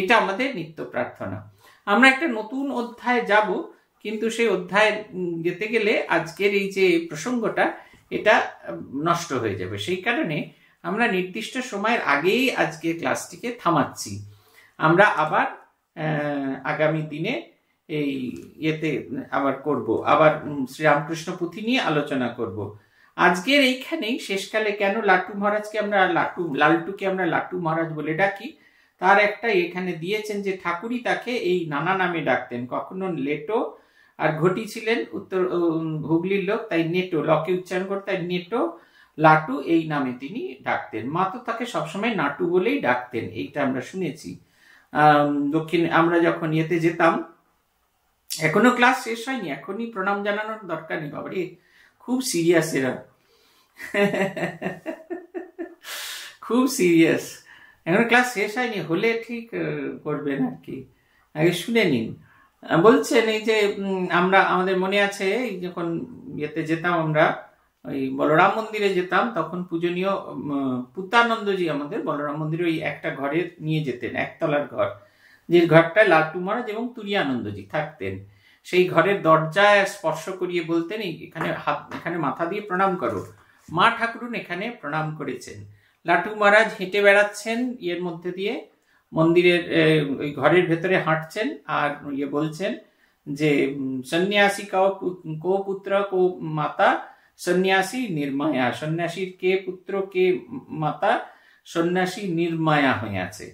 এটা আমাদের নিত্য প্রার্থনা আমরা একটা নতুন অধ্যায় যাব কিন্তু সেই অধ্যায় যেতে গেলে আজকের এই যে প্রসঙ্গটা এটা নষ্ট হয়ে যাবে সেই কারণে আমরা নির্দিষ্ট সময়ের আগেই আজকের ক্লাসটিকে থামাচ্ছি আমরা আবার আগামী দিনে এই ইয়েতে আবার করব আবার শ্রীরামকৃষ্ণ পুঁথি নিয়ে আলোচনা করব আজকের এইখানেই শেষকালে কেন লাটু মহারাজকে আমরা লাটু লালটুকে আমরা লাটু মহারাজ বলে ডাকি তার একটা এখানে দিয়েছেন যে ঠাকুরই তাকে এই নানা নামে ডাকতেন কখনো লেটো আর ঘটি ছিলেন উত্তর হুগলির লোক তাই নেটো লকে উচ্চারণ করতে নেটো লাটু এই নামে তিনি ডাকতেন মা তো তাকে সবসময় নাটু বলেই ডাকতেন এইটা আমরা শুনেছি দক্ষিণ আমরা যখন ইয়েতে যেতাম এখনো ক্লাস শেষ হয়নি এখনই প্রণাম জানানোর দরকার নেই বাবারে খুব সিরিয়াস এরা খুব সিরিয়াস এখনো ক্লাস শেষ হয়নি হলে ঠিক করবেন আর কি আগে শুনে নিন বলছেন এই যে আমরা আমাদের মনে আছে যখন ইয়েতে যেতাম আমরা ওই বলরাম মন্দিরে যেতাম তখন পূজনীয় পুতানন্দজি আমাদের বলরাম মন্দিরে ওই একটা ঘরে নিয়ে যেতেন একতলার ঘর যে ঘরটায় লাট্টু মহারাজ এবং আনন্দজি থাকতেন সেই ঘরের দরজায় স্পর্শ করিয়ে বলতেন এখানে হাত এখানে মাথা দিয়ে প্রণাম করো মা ঠাকুরুন এখানে প্রণাম করেছেন লাটু মহারাজ হেঁটে বেড়াচ্ছেন ইয়ের মধ্যে দিয়ে মন্দিরের ওই ঘরের ভেতরে হাঁটছেন আর ইয়ে বলছেন যে সন্ন্যাসী কাও কো পুত্র কো মাতা সন্ন্যাসী নির্মায়া সন্ন্যাসীর কে পুত্র কে মাতা সন্ন্যাসী নির্মায়া হয়ে আছে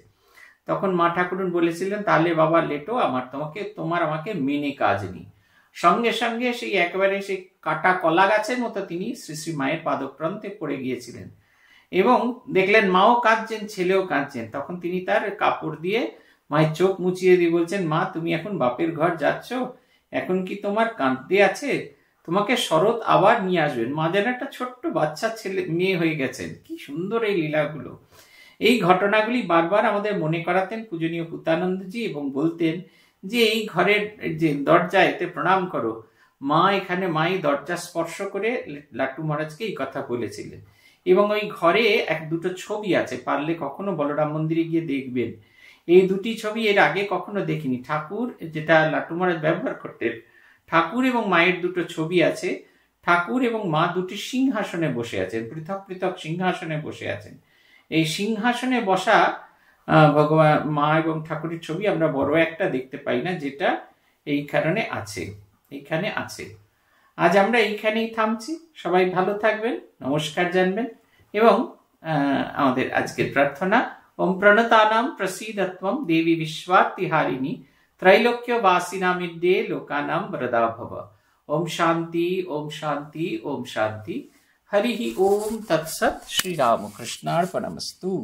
তখন মা ঠাকুরুন বলেছিলেন তাহলে বাবা লেটো আমার তোমাকে তোমার আমাকে মেনে কাজ নেই সঙ্গে সঙ্গে সেই একেবারে সেই কাটা কলা গাছের মতো তিনি শ্রী শ্রী মায়ের পাদক্রান্তে পড়ে গিয়েছিলেন এবং দেখলেন মাও কাঁদছেন ছেলেও কাঁদছেন তখন তিনি তার কাপড় দিয়ে মায়ের চোখ মুচিয়ে দিয়ে বলছেন মা তুমি এখন বাপের ঘর যাচ্ছ এখন কি তোমার কাঁদতে আছে তোমাকে শরৎ আবার নিয়ে আসবেন মা যেন একটা ছোট্ট বাচ্চা ছেলে মেয়ে হয়ে গেছেন কি সুন্দর এই লীলাগুলো এই ঘটনাগুলি বারবার আমাদের মনে করাতেন পূজনীয় পুতানন্দজি এবং বলতেন যে এই ঘরের যে দরজা এতে প্রণাম করো মা এখানে মাই দরজা স্পর্শ করে লাট্টু মহারাজকে এই কথা বলেছিলেন এবং ওই ঘরে এক দুটো ছবি আছে পারলে কখনো বলরাম মন্দিরে গিয়ে দেখবেন এই দুটি ছবি এর আগে কখনো দেখিনি ঠাকুর যেটা লাট্টু মহারাজ ব্যবহার করতেন ঠাকুর এবং মায়ের দুটো ছবি আছে ঠাকুর এবং মা দুটি সিংহাসনে বসে আছেন পৃথক পৃথক সিংহাসনে বসে আছেন এই সিংহাসনে বসা ভগবান মা এবং ঠাকুরের ছবি আমরা বড় একটা দেখতে পাই না যেটা এই কারণে আছে এইখানে আছে আজ আমরা এইখানেই থামছি সবাই ভালো থাকবেন নমস্কার জানবেন এবং আমাদের আজকের প্রার্থনা ওম প্রণতানাম প্রসিদত্বম দেবী বিশ্বার্তিহারিণী ত্রৈলোক্য বাসিনামিদ্যে লোকানাম বরদাভব ওম শান্তি ওম শান্তি ওম শান্তি हरि ओम तत्सत श्री राम कृष्णार्पणमस्तु